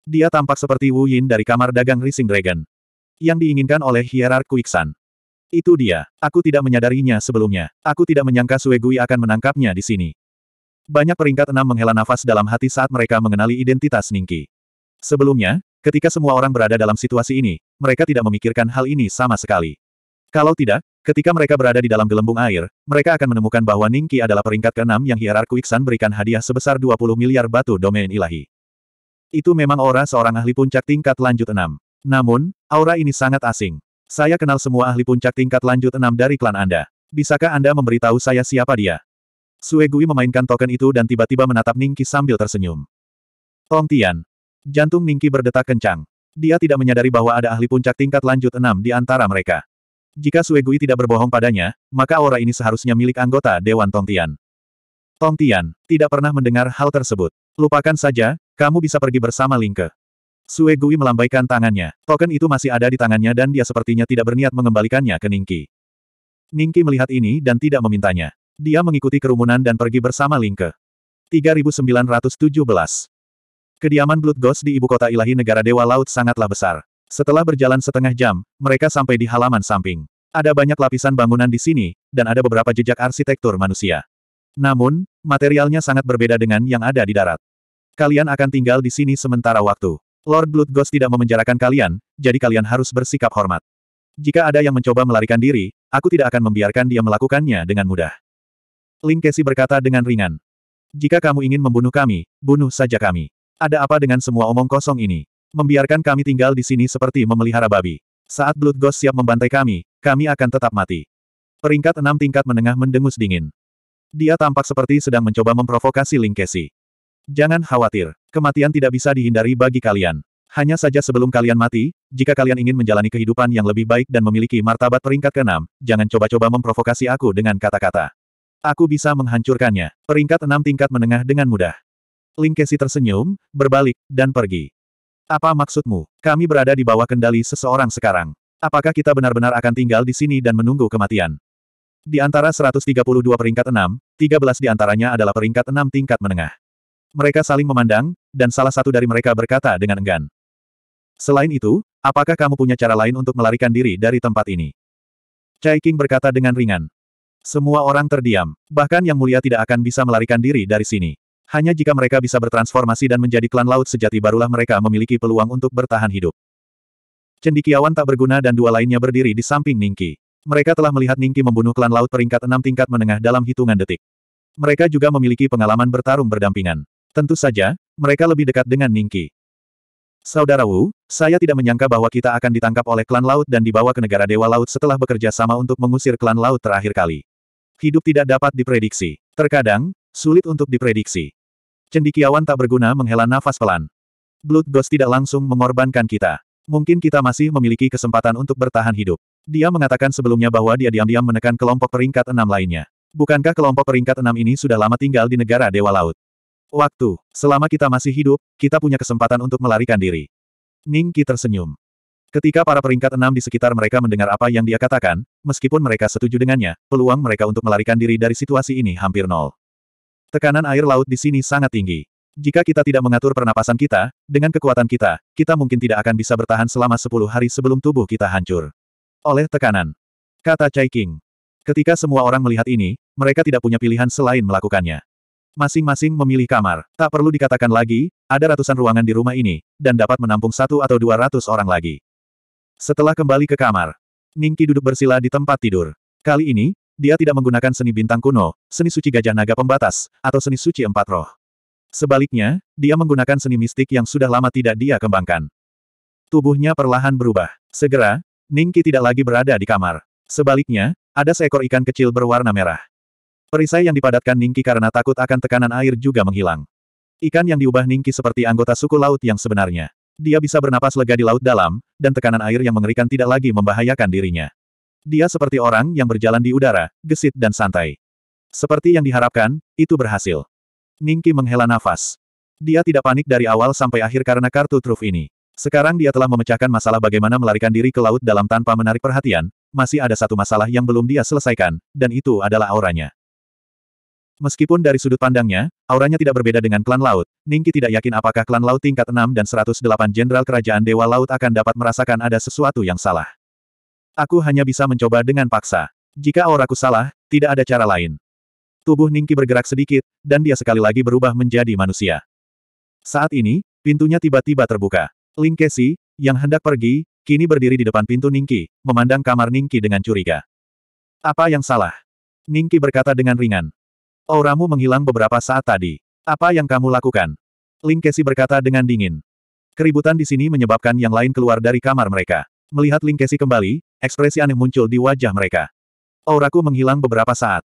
A: Dia tampak seperti Wu Yin dari kamar dagang Rising Dragon. Yang diinginkan oleh Hierark Kuiksan. Itu dia. Aku tidak menyadarinya sebelumnya. Aku tidak menyangka Sue Gui akan menangkapnya di sini. Banyak peringkat enam menghela nafas dalam hati saat mereka mengenali identitas Ningki. Sebelumnya, ketika semua orang berada dalam situasi ini, mereka tidak memikirkan hal ini sama sekali. Kalau tidak, ketika mereka berada di dalam gelembung air, mereka akan menemukan bahwa Ningki adalah peringkat keenam yang hierarku Iksan berikan hadiah sebesar 20 miliar batu domain ilahi. Itu memang aura seorang ahli puncak tingkat lanjut enam. Namun, aura ini sangat asing. Saya kenal semua ahli puncak tingkat lanjut enam dari klan Anda. Bisakah Anda memberitahu saya siapa dia? Suegui memainkan token itu dan tiba-tiba menatap Ningki sambil tersenyum. Tong Tian. Jantung Ningki berdetak kencang. Dia tidak menyadari bahwa ada ahli puncak tingkat lanjut enam di antara mereka. Jika Suegui tidak berbohong padanya, maka aura ini seharusnya milik anggota Dewan Tong Tian. Tong Tian tidak pernah mendengar hal tersebut. Lupakan saja, kamu bisa pergi bersama Lingke. Sue Gui melambaikan tangannya. Token itu masih ada di tangannya dan dia sepertinya tidak berniat mengembalikannya ke Ningki. Ningki melihat ini dan tidak memintanya. Dia mengikuti kerumunan dan pergi bersama Lingke. 3917 Kediaman Blood Ghost di ibu kota ilahi negara Dewa Laut sangatlah besar. Setelah berjalan setengah jam, mereka sampai di halaman samping. Ada banyak lapisan bangunan di sini, dan ada beberapa jejak arsitektur manusia. Namun, materialnya sangat berbeda dengan yang ada di darat. Kalian akan tinggal di sini sementara waktu. Lord Blood Ghost tidak memenjarakan kalian, jadi kalian harus bersikap hormat. Jika ada yang mencoba melarikan diri, aku tidak akan membiarkan dia melakukannya dengan mudah. Ling Kesi berkata dengan ringan. Jika kamu ingin membunuh kami, bunuh saja kami. Ada apa dengan semua omong kosong ini? Membiarkan kami tinggal di sini seperti memelihara babi. Saat Blood Ghost siap membantai kami, kami akan tetap mati. Peringkat enam tingkat menengah mendengus dingin. Dia tampak seperti sedang mencoba memprovokasi Ling Kesi. Jangan khawatir, kematian tidak bisa dihindari bagi kalian. Hanya saja sebelum kalian mati, jika kalian ingin menjalani kehidupan yang lebih baik dan memiliki martabat peringkat keenam, jangan coba-coba memprovokasi aku dengan kata-kata. Aku bisa menghancurkannya. Peringkat enam tingkat menengah dengan mudah. Ling Kesi tersenyum, berbalik, dan pergi. Apa maksudmu? Kami berada di bawah kendali seseorang sekarang. Apakah kita benar-benar akan tinggal di sini dan menunggu kematian? Di antara 132 peringkat 6, 13 di antaranya adalah peringkat 6 tingkat menengah. Mereka saling memandang, dan salah satu dari mereka berkata dengan enggan. Selain itu, apakah kamu punya cara lain untuk melarikan diri dari tempat ini? Chai King berkata dengan ringan. Semua orang terdiam, bahkan yang mulia tidak akan bisa melarikan diri dari sini. Hanya jika mereka bisa bertransformasi dan menjadi klan laut sejati barulah mereka memiliki peluang untuk bertahan hidup. Cendikiawan tak berguna dan dua lainnya berdiri di samping Ningki. Mereka telah melihat Ningki membunuh klan laut peringkat enam tingkat menengah dalam hitungan detik. Mereka juga memiliki pengalaman bertarung berdampingan. Tentu saja, mereka lebih dekat dengan Ningki. Saudara Wu, saya tidak menyangka bahwa kita akan ditangkap oleh klan laut dan dibawa ke negara Dewa Laut setelah bekerja sama untuk mengusir klan laut terakhir kali. Hidup tidak dapat diprediksi. Terkadang, sulit untuk diprediksi. Cendikiawan tak berguna menghela nafas pelan. Blood Ghost tidak langsung mengorbankan kita. Mungkin kita masih memiliki kesempatan untuk bertahan hidup. Dia mengatakan sebelumnya bahwa dia diam-diam menekan kelompok peringkat enam lainnya. Bukankah kelompok peringkat enam ini sudah lama tinggal di negara Dewa Laut? Waktu. Selama kita masih hidup, kita punya kesempatan untuk melarikan diri. Ning Qi tersenyum. Ketika para peringkat enam di sekitar mereka mendengar apa yang dia katakan, meskipun mereka setuju dengannya, peluang mereka untuk melarikan diri dari situasi ini hampir nol. Tekanan air laut di sini sangat tinggi. Jika kita tidak mengatur pernapasan kita, dengan kekuatan kita, kita mungkin tidak akan bisa bertahan selama sepuluh hari sebelum tubuh kita hancur. Oleh tekanan. Kata Chai King. Ketika semua orang melihat ini, mereka tidak punya pilihan selain melakukannya masing-masing memilih kamar. Tak perlu dikatakan lagi, ada ratusan ruangan di rumah ini, dan dapat menampung satu atau dua ratus orang lagi. Setelah kembali ke kamar, Ningki duduk bersila di tempat tidur. Kali ini, dia tidak menggunakan seni bintang kuno, seni suci gajah naga pembatas, atau seni suci empat roh. Sebaliknya, dia menggunakan seni mistik yang sudah lama tidak dia kembangkan. Tubuhnya perlahan berubah. Segera, Ningki tidak lagi berada di kamar. Sebaliknya, ada seekor ikan kecil berwarna merah. Perisai yang dipadatkan Ningki karena takut akan tekanan air juga menghilang. Ikan yang diubah Ningki seperti anggota suku laut yang sebenarnya. Dia bisa bernapas lega di laut dalam, dan tekanan air yang mengerikan tidak lagi membahayakan dirinya. Dia seperti orang yang berjalan di udara, gesit dan santai. Seperti yang diharapkan, itu berhasil. Ningki menghela nafas. Dia tidak panik dari awal sampai akhir karena kartu truf ini. Sekarang dia telah memecahkan masalah bagaimana melarikan diri ke laut dalam tanpa menarik perhatian, masih ada satu masalah yang belum dia selesaikan, dan itu adalah auranya. Meskipun dari sudut pandangnya, auranya tidak berbeda dengan klan laut, Ningki tidak yakin apakah klan laut tingkat 6 dan 108 jenderal kerajaan Dewa Laut akan dapat merasakan ada sesuatu yang salah. Aku hanya bisa mencoba dengan paksa. Jika auraku salah, tidak ada cara lain. Tubuh Ningki bergerak sedikit, dan dia sekali lagi berubah menjadi manusia. Saat ini, pintunya tiba-tiba terbuka. Ling Kesi, yang hendak pergi, kini berdiri di depan pintu Ningki, memandang kamar Ningki dengan curiga. Apa yang salah? Ningki berkata dengan ringan. Auramu menghilang beberapa saat tadi. Apa yang kamu lakukan? Ling Kesi berkata dengan dingin. Keributan di sini menyebabkan yang lain keluar dari kamar mereka. Melihat Ling Kesi kembali, ekspresi aneh muncul di wajah mereka. Auraku menghilang beberapa saat.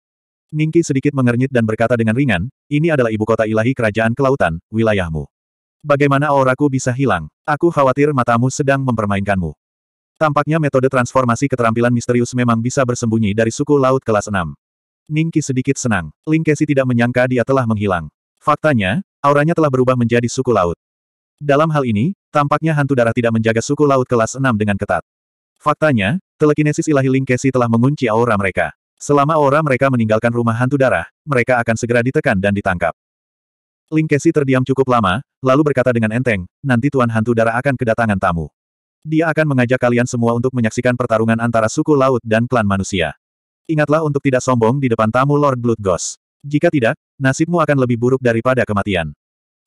A: Ningki sedikit mengernyit dan berkata dengan ringan, ini adalah ibu kota ilahi kerajaan kelautan, wilayahmu. Bagaimana auraku bisa hilang? Aku khawatir matamu sedang mempermainkanmu. Tampaknya metode transformasi keterampilan misterius memang bisa bersembunyi dari suku laut kelas 6. Ningki sedikit senang. Lingkesi tidak menyangka dia telah menghilang. Faktanya, auranya telah berubah menjadi suku laut. Dalam hal ini, tampaknya hantu darah tidak menjaga suku laut kelas 6 dengan ketat. Faktanya, telekinesis ilahi Lingkesi telah mengunci aura mereka. Selama aura mereka meninggalkan rumah hantu darah, mereka akan segera ditekan dan ditangkap. Lingkesi terdiam cukup lama, lalu berkata dengan enteng, nanti Tuan Hantu Darah akan kedatangan tamu. Dia akan mengajak kalian semua untuk menyaksikan pertarungan antara suku laut dan klan manusia. Ingatlah untuk tidak sombong di depan tamu Lord Blood Ghost. Jika tidak, nasibmu akan lebih buruk daripada kematian.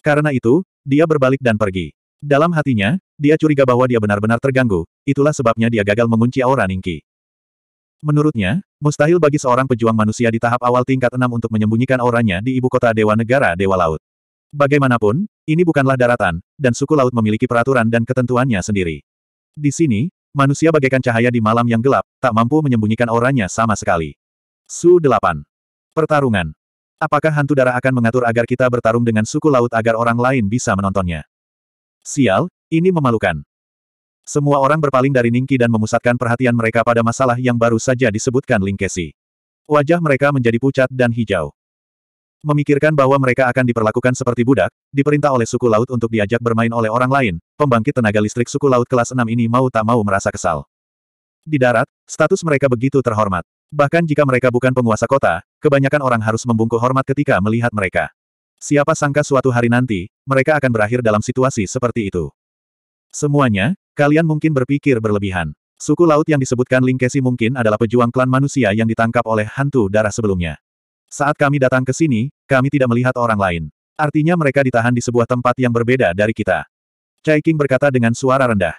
A: Karena itu, dia berbalik dan pergi. Dalam hatinya, dia curiga bahwa dia benar-benar terganggu, itulah sebabnya dia gagal mengunci aura Ningki. Menurutnya, mustahil bagi seorang pejuang manusia di tahap awal tingkat 6 untuk menyembunyikan auranya di ibu kota Dewa Negara Dewa Laut. Bagaimanapun, ini bukanlah daratan, dan suku laut memiliki peraturan dan ketentuannya sendiri. Di sini, Manusia bagaikan cahaya di malam yang gelap, tak mampu menyembunyikan auranya sama sekali. Su 8. Pertarungan. Apakah hantu darah akan mengatur agar kita bertarung dengan suku laut agar orang lain bisa menontonnya? Sial, ini memalukan. Semua orang berpaling dari Ningki dan memusatkan perhatian mereka pada masalah yang baru saja disebutkan Lingkesi. Wajah mereka menjadi pucat dan hijau. Memikirkan bahwa mereka akan diperlakukan seperti budak, diperintah oleh suku laut untuk diajak bermain oleh orang lain, pembangkit tenaga listrik suku laut kelas 6 ini mau tak mau merasa kesal. Di darat, status mereka begitu terhormat. Bahkan jika mereka bukan penguasa kota, kebanyakan orang harus membungkuk hormat ketika melihat mereka. Siapa sangka suatu hari nanti, mereka akan berakhir dalam situasi seperti itu. Semuanya, kalian mungkin berpikir berlebihan. Suku laut yang disebutkan Lingkesi mungkin adalah pejuang klan manusia yang ditangkap oleh hantu darah sebelumnya. Saat kami datang ke sini, kami tidak melihat orang lain. Artinya mereka ditahan di sebuah tempat yang berbeda dari kita. Chai King berkata dengan suara rendah.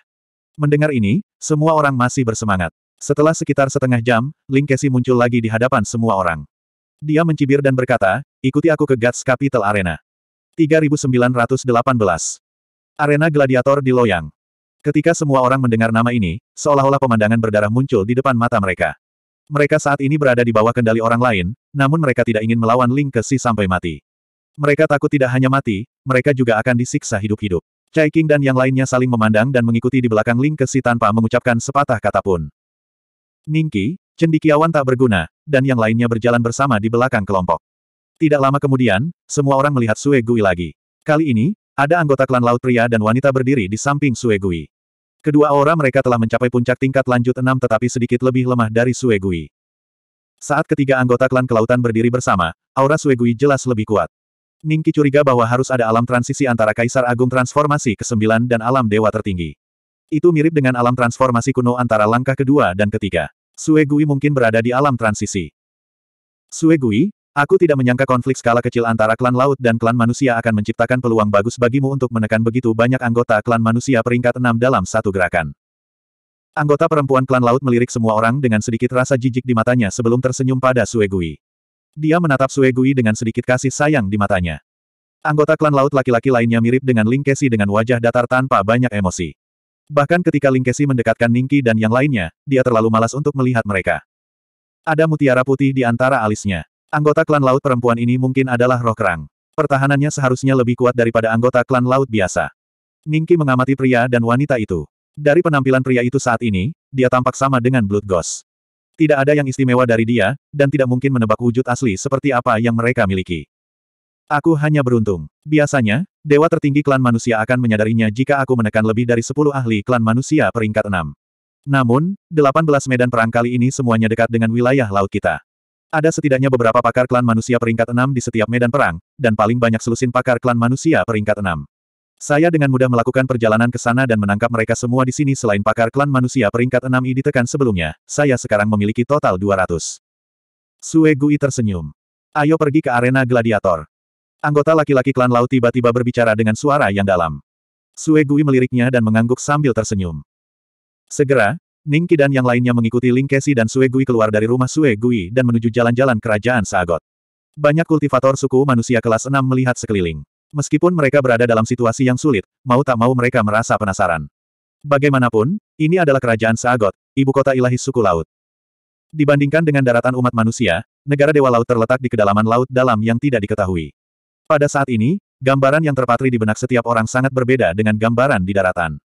A: Mendengar ini, semua orang masih bersemangat. Setelah sekitar setengah jam, Ling Kesi muncul lagi di hadapan semua orang. Dia mencibir dan berkata, ikuti aku ke Guts Capital Arena. 3918 Arena Gladiator di Loyang. Ketika semua orang mendengar nama ini, seolah-olah pemandangan berdarah muncul di depan mata mereka. Mereka saat ini berada di bawah kendali orang lain, namun mereka tidak ingin melawan Ling Kesi sampai mati. Mereka takut tidak hanya mati, mereka juga akan disiksa hidup-hidup. Chai King dan yang lainnya saling memandang dan mengikuti di belakang Ling Kesi tanpa mengucapkan sepatah kata pun. Ningki, cendikiawan tak berguna, dan yang lainnya berjalan bersama di belakang kelompok. Tidak lama kemudian, semua orang melihat Sue Gui lagi. Kali ini, ada anggota klan laut pria dan wanita berdiri di samping Sue Gui. Kedua aura mereka telah mencapai puncak tingkat lanjut enam tetapi sedikit lebih lemah dari Suegui. Saat ketiga anggota klan kelautan berdiri bersama, aura Suegui jelas lebih kuat. Ningki curiga bahwa harus ada alam transisi antara Kaisar Agung Transformasi ke-9 dan alam Dewa Tertinggi. Itu mirip dengan alam transformasi kuno antara langkah kedua dan ketiga. Suegui mungkin berada di alam transisi. Suegui, Aku tidak menyangka konflik skala kecil antara klan laut dan klan manusia akan menciptakan peluang bagus bagimu untuk menekan begitu banyak anggota klan manusia peringkat enam dalam satu gerakan. Anggota perempuan klan laut melirik semua orang dengan sedikit rasa jijik di matanya sebelum tersenyum pada Suegui. Dia menatap Suegui dengan sedikit kasih sayang di matanya. Anggota klan laut laki-laki lainnya mirip dengan Lingkesi dengan wajah datar tanpa banyak emosi. Bahkan ketika Lingkesi mendekatkan Ningki dan yang lainnya, dia terlalu malas untuk melihat mereka. Ada mutiara putih di antara alisnya. Anggota klan laut perempuan ini mungkin adalah roh kerang. Pertahanannya seharusnya lebih kuat daripada anggota klan laut biasa. Ningki mengamati pria dan wanita itu. Dari penampilan pria itu saat ini, dia tampak sama dengan Blood Ghost. Tidak ada yang istimewa dari dia, dan tidak mungkin menebak wujud asli seperti apa yang mereka miliki. Aku hanya beruntung. Biasanya, dewa tertinggi klan manusia akan menyadarinya jika aku menekan lebih dari 10 ahli klan manusia peringkat 6. Namun, 18 medan perang kali ini semuanya dekat dengan wilayah laut kita. Ada setidaknya beberapa pakar klan manusia peringkat enam di setiap medan perang, dan paling banyak selusin pakar klan manusia peringkat enam. Saya dengan mudah melakukan perjalanan ke sana dan menangkap mereka semua di sini selain pakar klan manusia peringkat enam I ditekan sebelumnya, saya sekarang memiliki total 200. Sue Gui tersenyum. Ayo pergi ke arena gladiator. Anggota laki-laki klan laut tiba-tiba berbicara dengan suara yang dalam. Sue Gui meliriknya dan mengangguk sambil tersenyum. Segera, Ning dan yang lainnya mengikuti Ling Kesi dan Sue Gui keluar dari rumah Sue Gui dan menuju jalan-jalan kerajaan Sagot. Banyak kultivator suku manusia kelas 6 melihat sekeliling. Meskipun mereka berada dalam situasi yang sulit, mau tak mau mereka merasa penasaran. Bagaimanapun, ini adalah kerajaan Sagot, ibu kota ilahi suku laut. Dibandingkan dengan daratan umat manusia, negara dewa laut terletak di kedalaman laut dalam yang tidak diketahui. Pada saat ini, gambaran yang terpatri di benak setiap orang sangat berbeda dengan gambaran di daratan.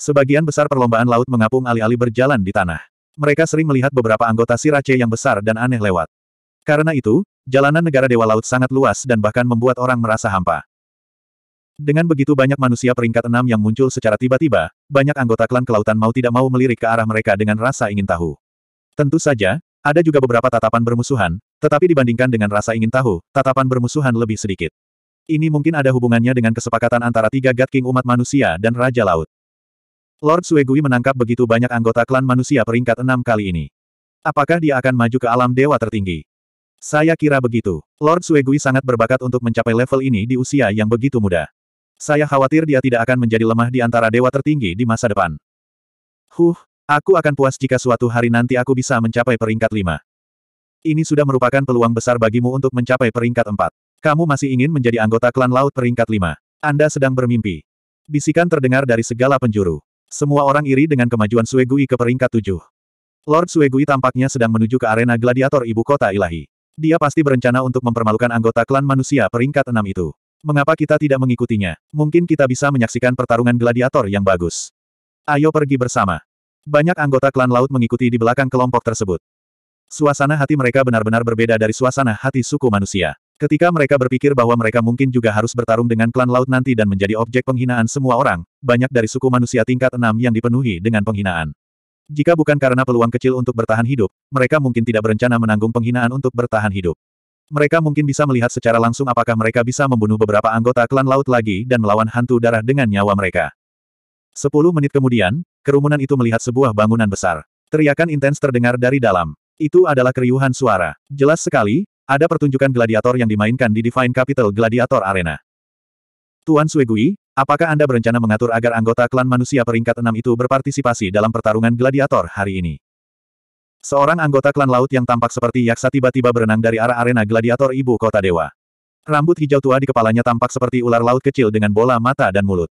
A: Sebagian besar perlombaan laut mengapung alih-alih berjalan di tanah. Mereka sering melihat beberapa anggota sirace yang besar dan aneh lewat. Karena itu, jalanan negara Dewa Laut sangat luas dan bahkan membuat orang merasa hampa. Dengan begitu banyak manusia peringkat enam yang muncul secara tiba-tiba, banyak anggota klan kelautan mau tidak mau melirik ke arah mereka dengan rasa ingin tahu. Tentu saja, ada juga beberapa tatapan bermusuhan, tetapi dibandingkan dengan rasa ingin tahu, tatapan bermusuhan lebih sedikit. Ini mungkin ada hubungannya dengan kesepakatan antara tiga God umat manusia dan Raja Laut. Lord Suegui menangkap begitu banyak anggota klan manusia peringkat enam kali ini. Apakah dia akan maju ke alam dewa tertinggi? Saya kira begitu. Lord Suegui sangat berbakat untuk mencapai level ini di usia yang begitu muda. Saya khawatir dia tidak akan menjadi lemah di antara dewa tertinggi di masa depan. Huh, aku akan puas jika suatu hari nanti aku bisa mencapai peringkat lima. Ini sudah merupakan peluang besar bagimu untuk mencapai peringkat empat. Kamu masih ingin menjadi anggota klan laut peringkat lima? Anda sedang bermimpi. Bisikan terdengar dari segala penjuru. Semua orang iri dengan kemajuan Suegui ke peringkat tujuh. Lord Suegui tampaknya sedang menuju ke arena gladiator ibu kota ilahi. Dia pasti berencana untuk mempermalukan anggota klan manusia peringkat enam itu. Mengapa kita tidak mengikutinya? Mungkin kita bisa menyaksikan pertarungan gladiator yang bagus. Ayo pergi bersama. Banyak anggota klan laut mengikuti di belakang kelompok tersebut. Suasana hati mereka benar-benar berbeda dari suasana hati suku manusia. Ketika mereka berpikir bahwa mereka mungkin juga harus bertarung dengan klan laut nanti dan menjadi objek penghinaan semua orang, banyak dari suku manusia tingkat enam yang dipenuhi dengan penghinaan. Jika bukan karena peluang kecil untuk bertahan hidup, mereka mungkin tidak berencana menanggung penghinaan untuk bertahan hidup. Mereka mungkin bisa melihat secara langsung apakah mereka bisa membunuh beberapa anggota klan laut lagi dan melawan hantu darah dengan nyawa mereka. Sepuluh menit kemudian, kerumunan itu melihat sebuah bangunan besar. Teriakan intens terdengar dari dalam. Itu adalah keriuhan suara. Jelas sekali, ada pertunjukan gladiator yang dimainkan di Divine Capital Gladiator Arena. Tuan Suegui, apakah Anda berencana mengatur agar anggota klan manusia peringkat enam itu berpartisipasi dalam pertarungan gladiator hari ini? Seorang anggota klan laut yang tampak seperti yaksa tiba-tiba berenang dari arah arena gladiator ibu kota dewa. Rambut hijau tua di kepalanya tampak seperti ular laut kecil dengan bola mata dan mulut.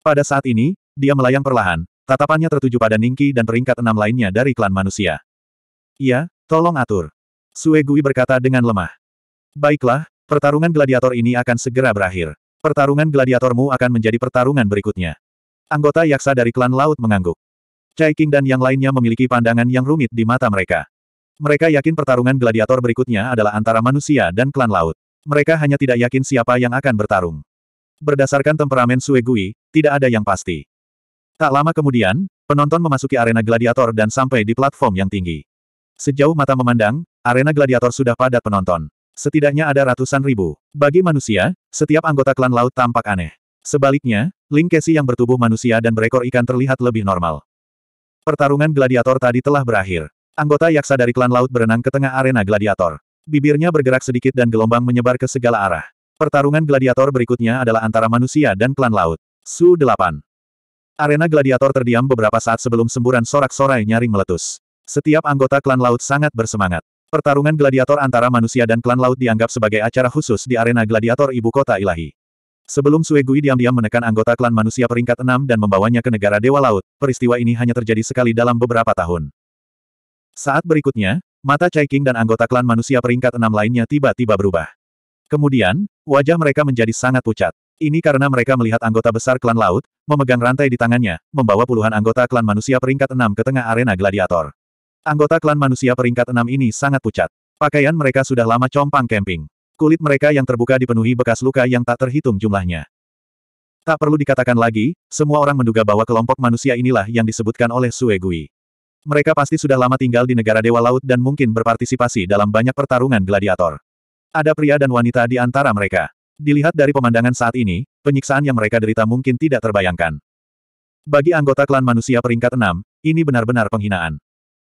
A: Pada saat ini, dia melayang perlahan, tatapannya tertuju pada Ningki dan peringkat enam lainnya dari klan manusia. Iya, tolong atur. Sue Gui berkata dengan lemah. Baiklah, pertarungan gladiator ini akan segera berakhir. Pertarungan gladiatormu akan menjadi pertarungan berikutnya. Anggota yaksa dari klan laut mengangguk. Chai King dan yang lainnya memiliki pandangan yang rumit di mata mereka. Mereka yakin pertarungan gladiator berikutnya adalah antara manusia dan klan laut. Mereka hanya tidak yakin siapa yang akan bertarung. Berdasarkan temperamen Sue Gui, tidak ada yang pasti. Tak lama kemudian, penonton memasuki arena gladiator dan sampai di platform yang tinggi. Sejauh mata memandang, Arena gladiator sudah padat penonton. Setidaknya ada ratusan ribu. Bagi manusia, setiap anggota klan laut tampak aneh. Sebaliknya, Ling Kesi yang bertubuh manusia dan berekor ikan terlihat lebih normal. Pertarungan gladiator tadi telah berakhir. Anggota yaksa dari klan laut berenang ke tengah arena gladiator. Bibirnya bergerak sedikit dan gelombang menyebar ke segala arah. Pertarungan gladiator berikutnya adalah antara manusia dan klan laut. Su 8. Arena gladiator terdiam beberapa saat sebelum semburan sorak-sorai nyaring meletus. Setiap anggota klan laut sangat bersemangat. Pertarungan gladiator antara manusia dan klan laut dianggap sebagai acara khusus di arena gladiator ibu kota ilahi. Sebelum Suegui diam-diam menekan anggota klan manusia peringkat enam dan membawanya ke negara Dewa Laut, peristiwa ini hanya terjadi sekali dalam beberapa tahun. Saat berikutnya, mata Chai King dan anggota klan manusia peringkat enam lainnya tiba-tiba berubah. Kemudian, wajah mereka menjadi sangat pucat. Ini karena mereka melihat anggota besar klan laut, memegang rantai di tangannya, membawa puluhan anggota klan manusia peringkat enam ke tengah arena gladiator. Anggota klan manusia peringkat enam ini sangat pucat. Pakaian mereka sudah lama compang camping. Kulit mereka yang terbuka dipenuhi bekas luka yang tak terhitung jumlahnya. Tak perlu dikatakan lagi, semua orang menduga bahwa kelompok manusia inilah yang disebutkan oleh Suegui. Mereka pasti sudah lama tinggal di negara Dewa Laut dan mungkin berpartisipasi dalam banyak pertarungan gladiator. Ada pria dan wanita di antara mereka. Dilihat dari pemandangan saat ini, penyiksaan yang mereka derita mungkin tidak terbayangkan. Bagi anggota klan manusia peringkat enam, ini benar-benar penghinaan.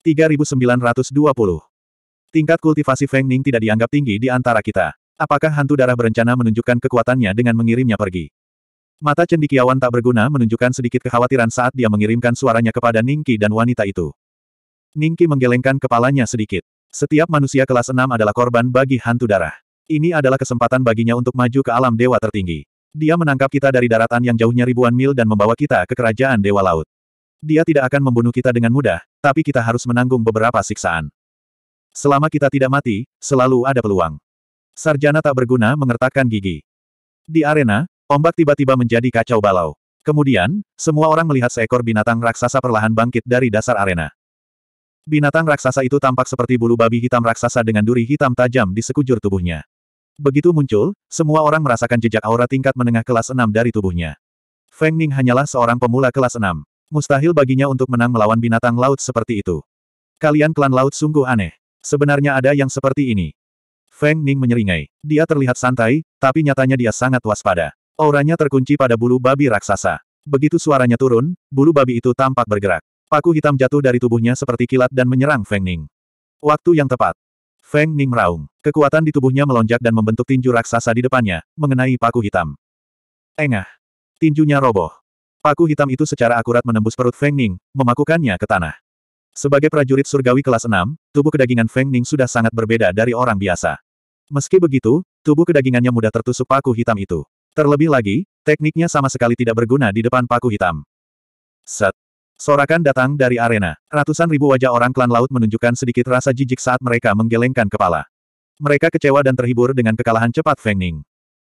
A: 3920. Tingkat kultivasi Feng Ning tidak dianggap tinggi di antara kita. Apakah hantu darah berencana menunjukkan kekuatannya dengan mengirimnya pergi? Mata cendikiawan tak berguna menunjukkan sedikit kekhawatiran saat dia mengirimkan suaranya kepada Ningki dan wanita itu. Ningki menggelengkan kepalanya sedikit. Setiap manusia kelas 6 adalah korban bagi hantu darah. Ini adalah kesempatan baginya untuk maju ke alam dewa tertinggi. Dia menangkap kita dari daratan yang jauhnya ribuan mil dan membawa kita ke kerajaan dewa laut. Dia tidak akan membunuh kita dengan mudah, tapi kita harus menanggung beberapa siksaan. Selama kita tidak mati, selalu ada peluang. Sarjana tak berguna mengertakkan gigi. Di arena, ombak tiba-tiba menjadi kacau balau. Kemudian, semua orang melihat seekor binatang raksasa perlahan bangkit dari dasar arena. Binatang raksasa itu tampak seperti bulu babi hitam raksasa dengan duri hitam tajam di sekujur tubuhnya. Begitu muncul, semua orang merasakan jejak aura tingkat menengah kelas 6 dari tubuhnya. Feng Ning hanyalah seorang pemula kelas 6. Mustahil baginya untuk menang melawan binatang laut seperti itu. Kalian klan laut sungguh aneh. Sebenarnya ada yang seperti ini. Feng Ning menyeringai. Dia terlihat santai, tapi nyatanya dia sangat waspada. Auranya terkunci pada bulu babi raksasa. Begitu suaranya turun, bulu babi itu tampak bergerak. Paku hitam jatuh dari tubuhnya seperti kilat dan menyerang Feng Ning. Waktu yang tepat. Feng Ning meraung. Kekuatan di tubuhnya melonjak dan membentuk tinju raksasa di depannya, mengenai paku hitam. Engah. Tinjunya roboh. Paku hitam itu secara akurat menembus perut Feng Ning, memakukannya ke tanah. Sebagai prajurit surgawi kelas 6, tubuh kedagingan Feng Ning sudah sangat berbeda dari orang biasa. Meski begitu, tubuh kedagingannya mudah tertusuk paku hitam itu. Terlebih lagi, tekniknya sama sekali tidak berguna di depan paku hitam. Set. Sorakan datang dari arena. Ratusan ribu wajah orang klan laut menunjukkan sedikit rasa jijik saat mereka menggelengkan kepala. Mereka kecewa dan terhibur dengan kekalahan cepat Feng Ning.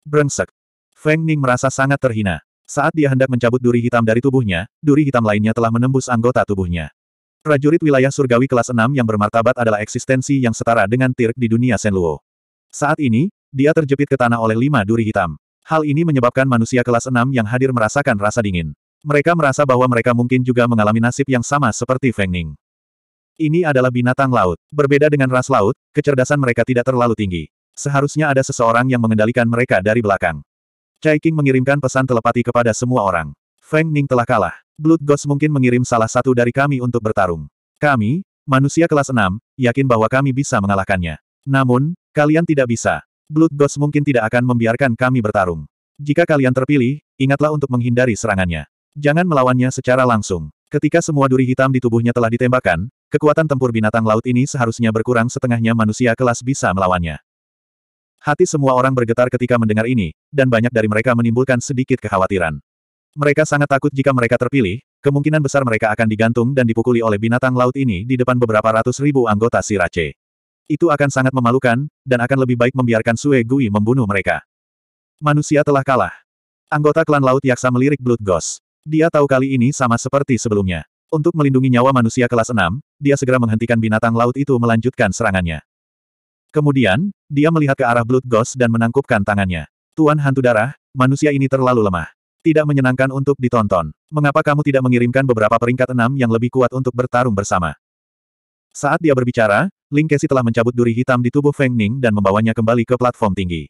A: Brengsek. Feng Ning merasa sangat terhina. Saat dia hendak mencabut duri hitam dari tubuhnya, duri hitam lainnya telah menembus anggota tubuhnya. Prajurit wilayah surgawi kelas 6 yang bermartabat adalah eksistensi yang setara dengan Tirk di dunia Senluo. Saat ini, dia terjepit ke tanah oleh lima duri hitam. Hal ini menyebabkan manusia kelas 6 yang hadir merasakan rasa dingin. Mereka merasa bahwa mereka mungkin juga mengalami nasib yang sama seperti Feng Ning. Ini adalah binatang laut. Berbeda dengan ras laut, kecerdasan mereka tidak terlalu tinggi. Seharusnya ada seseorang yang mengendalikan mereka dari belakang. Chai King mengirimkan pesan telepati kepada semua orang. Feng Ning telah kalah. Blood Ghost mungkin mengirim salah satu dari kami untuk bertarung. Kami, manusia kelas 6, yakin bahwa kami bisa mengalahkannya. Namun, kalian tidak bisa. Blood Ghost mungkin tidak akan membiarkan kami bertarung. Jika kalian terpilih, ingatlah untuk menghindari serangannya. Jangan melawannya secara langsung. Ketika semua duri hitam di tubuhnya telah ditembakkan, kekuatan tempur binatang laut ini seharusnya berkurang setengahnya manusia kelas bisa melawannya. Hati semua orang bergetar ketika mendengar ini, dan banyak dari mereka menimbulkan sedikit kekhawatiran. Mereka sangat takut jika mereka terpilih, kemungkinan besar mereka akan digantung dan dipukuli oleh binatang laut ini di depan beberapa ratus ribu anggota Sirace. Itu akan sangat memalukan, dan akan lebih baik membiarkan Sue Gui membunuh mereka. Manusia telah kalah. Anggota klan Laut Yaksa melirik Blood Ghost. Dia tahu kali ini sama seperti sebelumnya. Untuk melindungi nyawa manusia kelas 6, dia segera menghentikan binatang laut itu melanjutkan serangannya. Kemudian, dia melihat ke arah Blood Ghost dan menangkupkan tangannya. Tuan Hantu Darah, manusia ini terlalu lemah. Tidak menyenangkan untuk ditonton. Mengapa kamu tidak mengirimkan beberapa peringkat enam yang lebih kuat untuk bertarung bersama? Saat dia berbicara, Ling Kesi telah mencabut duri hitam di tubuh Feng Ning dan membawanya kembali ke platform tinggi.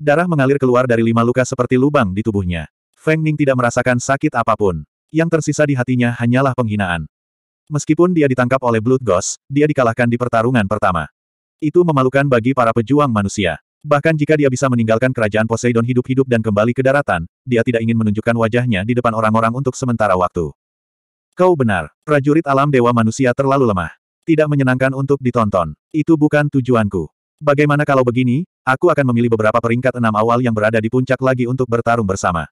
A: Darah mengalir keluar dari lima luka seperti lubang di tubuhnya. Feng Ning tidak merasakan sakit apapun. Yang tersisa di hatinya hanyalah penghinaan. Meskipun dia ditangkap oleh Blood Ghost, dia dikalahkan di pertarungan pertama. Itu memalukan bagi para pejuang manusia. Bahkan jika dia bisa meninggalkan kerajaan Poseidon hidup-hidup dan kembali ke daratan, dia tidak ingin menunjukkan wajahnya di depan orang-orang untuk sementara waktu. Kau benar, prajurit alam dewa manusia terlalu lemah. Tidak menyenangkan untuk ditonton. Itu bukan tujuanku. Bagaimana kalau begini, aku akan memilih beberapa peringkat enam awal yang berada di puncak lagi untuk bertarung bersama.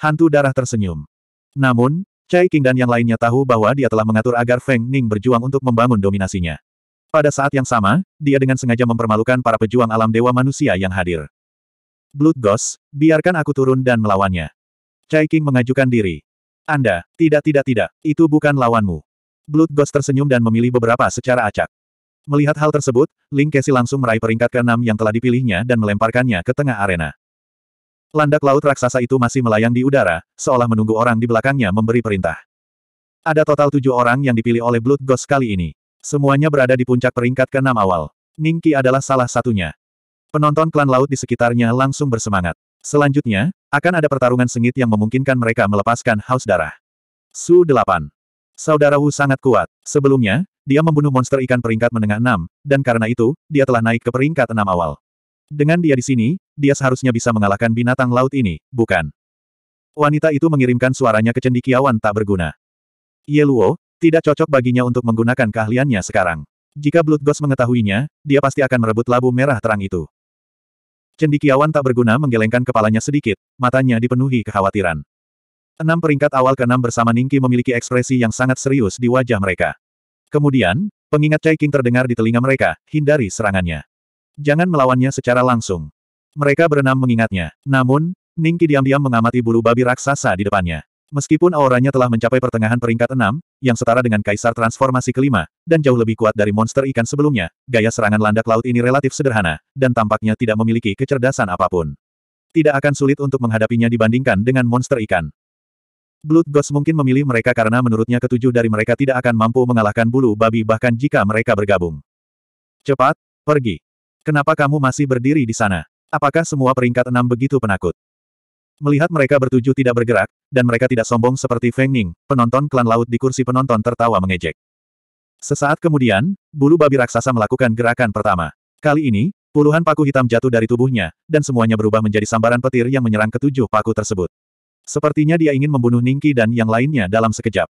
A: Hantu darah tersenyum. Namun, Chai King dan yang lainnya tahu bahwa dia telah mengatur agar Feng Ning berjuang untuk membangun dominasinya. Pada saat yang sama, dia dengan sengaja mempermalukan para pejuang alam dewa manusia yang hadir. Blood Ghost, biarkan aku turun dan melawannya. Chai King mengajukan diri. Anda, tidak tidak tidak, itu bukan lawanmu. Blood Ghost tersenyum dan memilih beberapa secara acak. Melihat hal tersebut, Ling Kesi langsung meraih peringkat ke-6 yang telah dipilihnya dan melemparkannya ke tengah arena. Landak laut raksasa itu masih melayang di udara, seolah menunggu orang di belakangnya memberi perintah. Ada total tujuh orang yang dipilih oleh Blood Ghost kali ini. Semuanya berada di puncak peringkat ke-6 awal. Ningki adalah salah satunya. Penonton klan laut di sekitarnya langsung bersemangat. Selanjutnya, akan ada pertarungan sengit yang memungkinkan mereka melepaskan haus darah. Su 8. Saudara Wu sangat kuat. Sebelumnya, dia membunuh monster ikan peringkat menengah 6, dan karena itu, dia telah naik ke peringkat 6 awal. Dengan dia di sini, dia seharusnya bisa mengalahkan binatang laut ini, bukan? Wanita itu mengirimkan suaranya ke cendikiawan tak berguna. Luo, tidak cocok baginya untuk menggunakan keahliannya sekarang. Jika Blood Ghost mengetahuinya, dia pasti akan merebut labu merah terang itu. Cendikiawan tak berguna menggelengkan kepalanya sedikit, matanya dipenuhi kekhawatiran. Enam peringkat awal keenam bersama Ningki memiliki ekspresi yang sangat serius di wajah mereka. Kemudian, pengingat Chai King terdengar di telinga mereka, hindari serangannya. Jangan melawannya secara langsung. Mereka berenam mengingatnya, namun, Ningki diam-diam mengamati bulu babi raksasa di depannya. Meskipun auranya telah mencapai pertengahan peringkat enam, yang setara dengan kaisar transformasi kelima, dan jauh lebih kuat dari monster ikan sebelumnya, gaya serangan landak laut ini relatif sederhana, dan tampaknya tidak memiliki kecerdasan apapun. Tidak akan sulit untuk menghadapinya dibandingkan dengan monster ikan. Blood Ghost mungkin memilih mereka karena menurutnya ketujuh dari mereka tidak akan mampu mengalahkan bulu babi bahkan jika mereka bergabung. Cepat, pergi. Kenapa kamu masih berdiri di sana? Apakah semua peringkat enam begitu penakut? Melihat mereka bertujuh tidak bergerak, dan mereka tidak sombong seperti Feng Ning, penonton klan laut di kursi penonton tertawa mengejek. Sesaat kemudian, bulu babi raksasa melakukan gerakan pertama. Kali ini, puluhan paku hitam jatuh dari tubuhnya, dan semuanya berubah menjadi sambaran petir yang menyerang ketujuh paku tersebut. Sepertinya dia ingin membunuh Ningki dan yang lainnya dalam sekejap.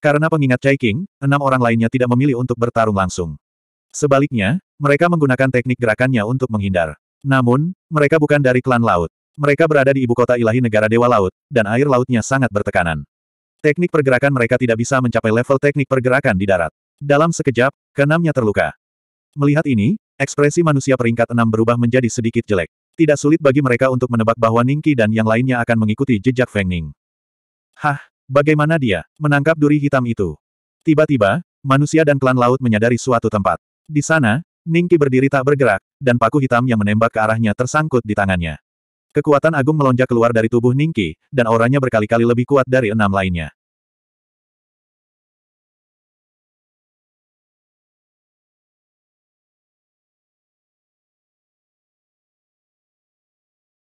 A: Karena pengingat Chai King, enam orang lainnya tidak memilih untuk bertarung langsung. Sebaliknya, mereka menggunakan teknik gerakannya untuk menghindar. Namun, mereka bukan dari klan laut. Mereka berada di ibu kota ilahi negara Dewa Laut, dan air lautnya sangat bertekanan. Teknik pergerakan mereka tidak bisa mencapai level teknik pergerakan di darat. Dalam sekejap, keenamnya terluka. Melihat ini, ekspresi manusia peringkat enam berubah menjadi sedikit jelek. Tidak sulit bagi mereka untuk menebak bahwa Ningki dan yang lainnya akan mengikuti jejak Feng Ning. Hah, bagaimana dia menangkap duri hitam itu? Tiba-tiba, manusia dan klan laut menyadari suatu tempat. Di sana, Ningki berdiri tak bergerak, dan paku hitam yang menembak ke arahnya tersangkut di tangannya. Kekuatan agung melonjak keluar dari tubuh Ningki, dan auranya berkali-kali lebih kuat dari enam lainnya.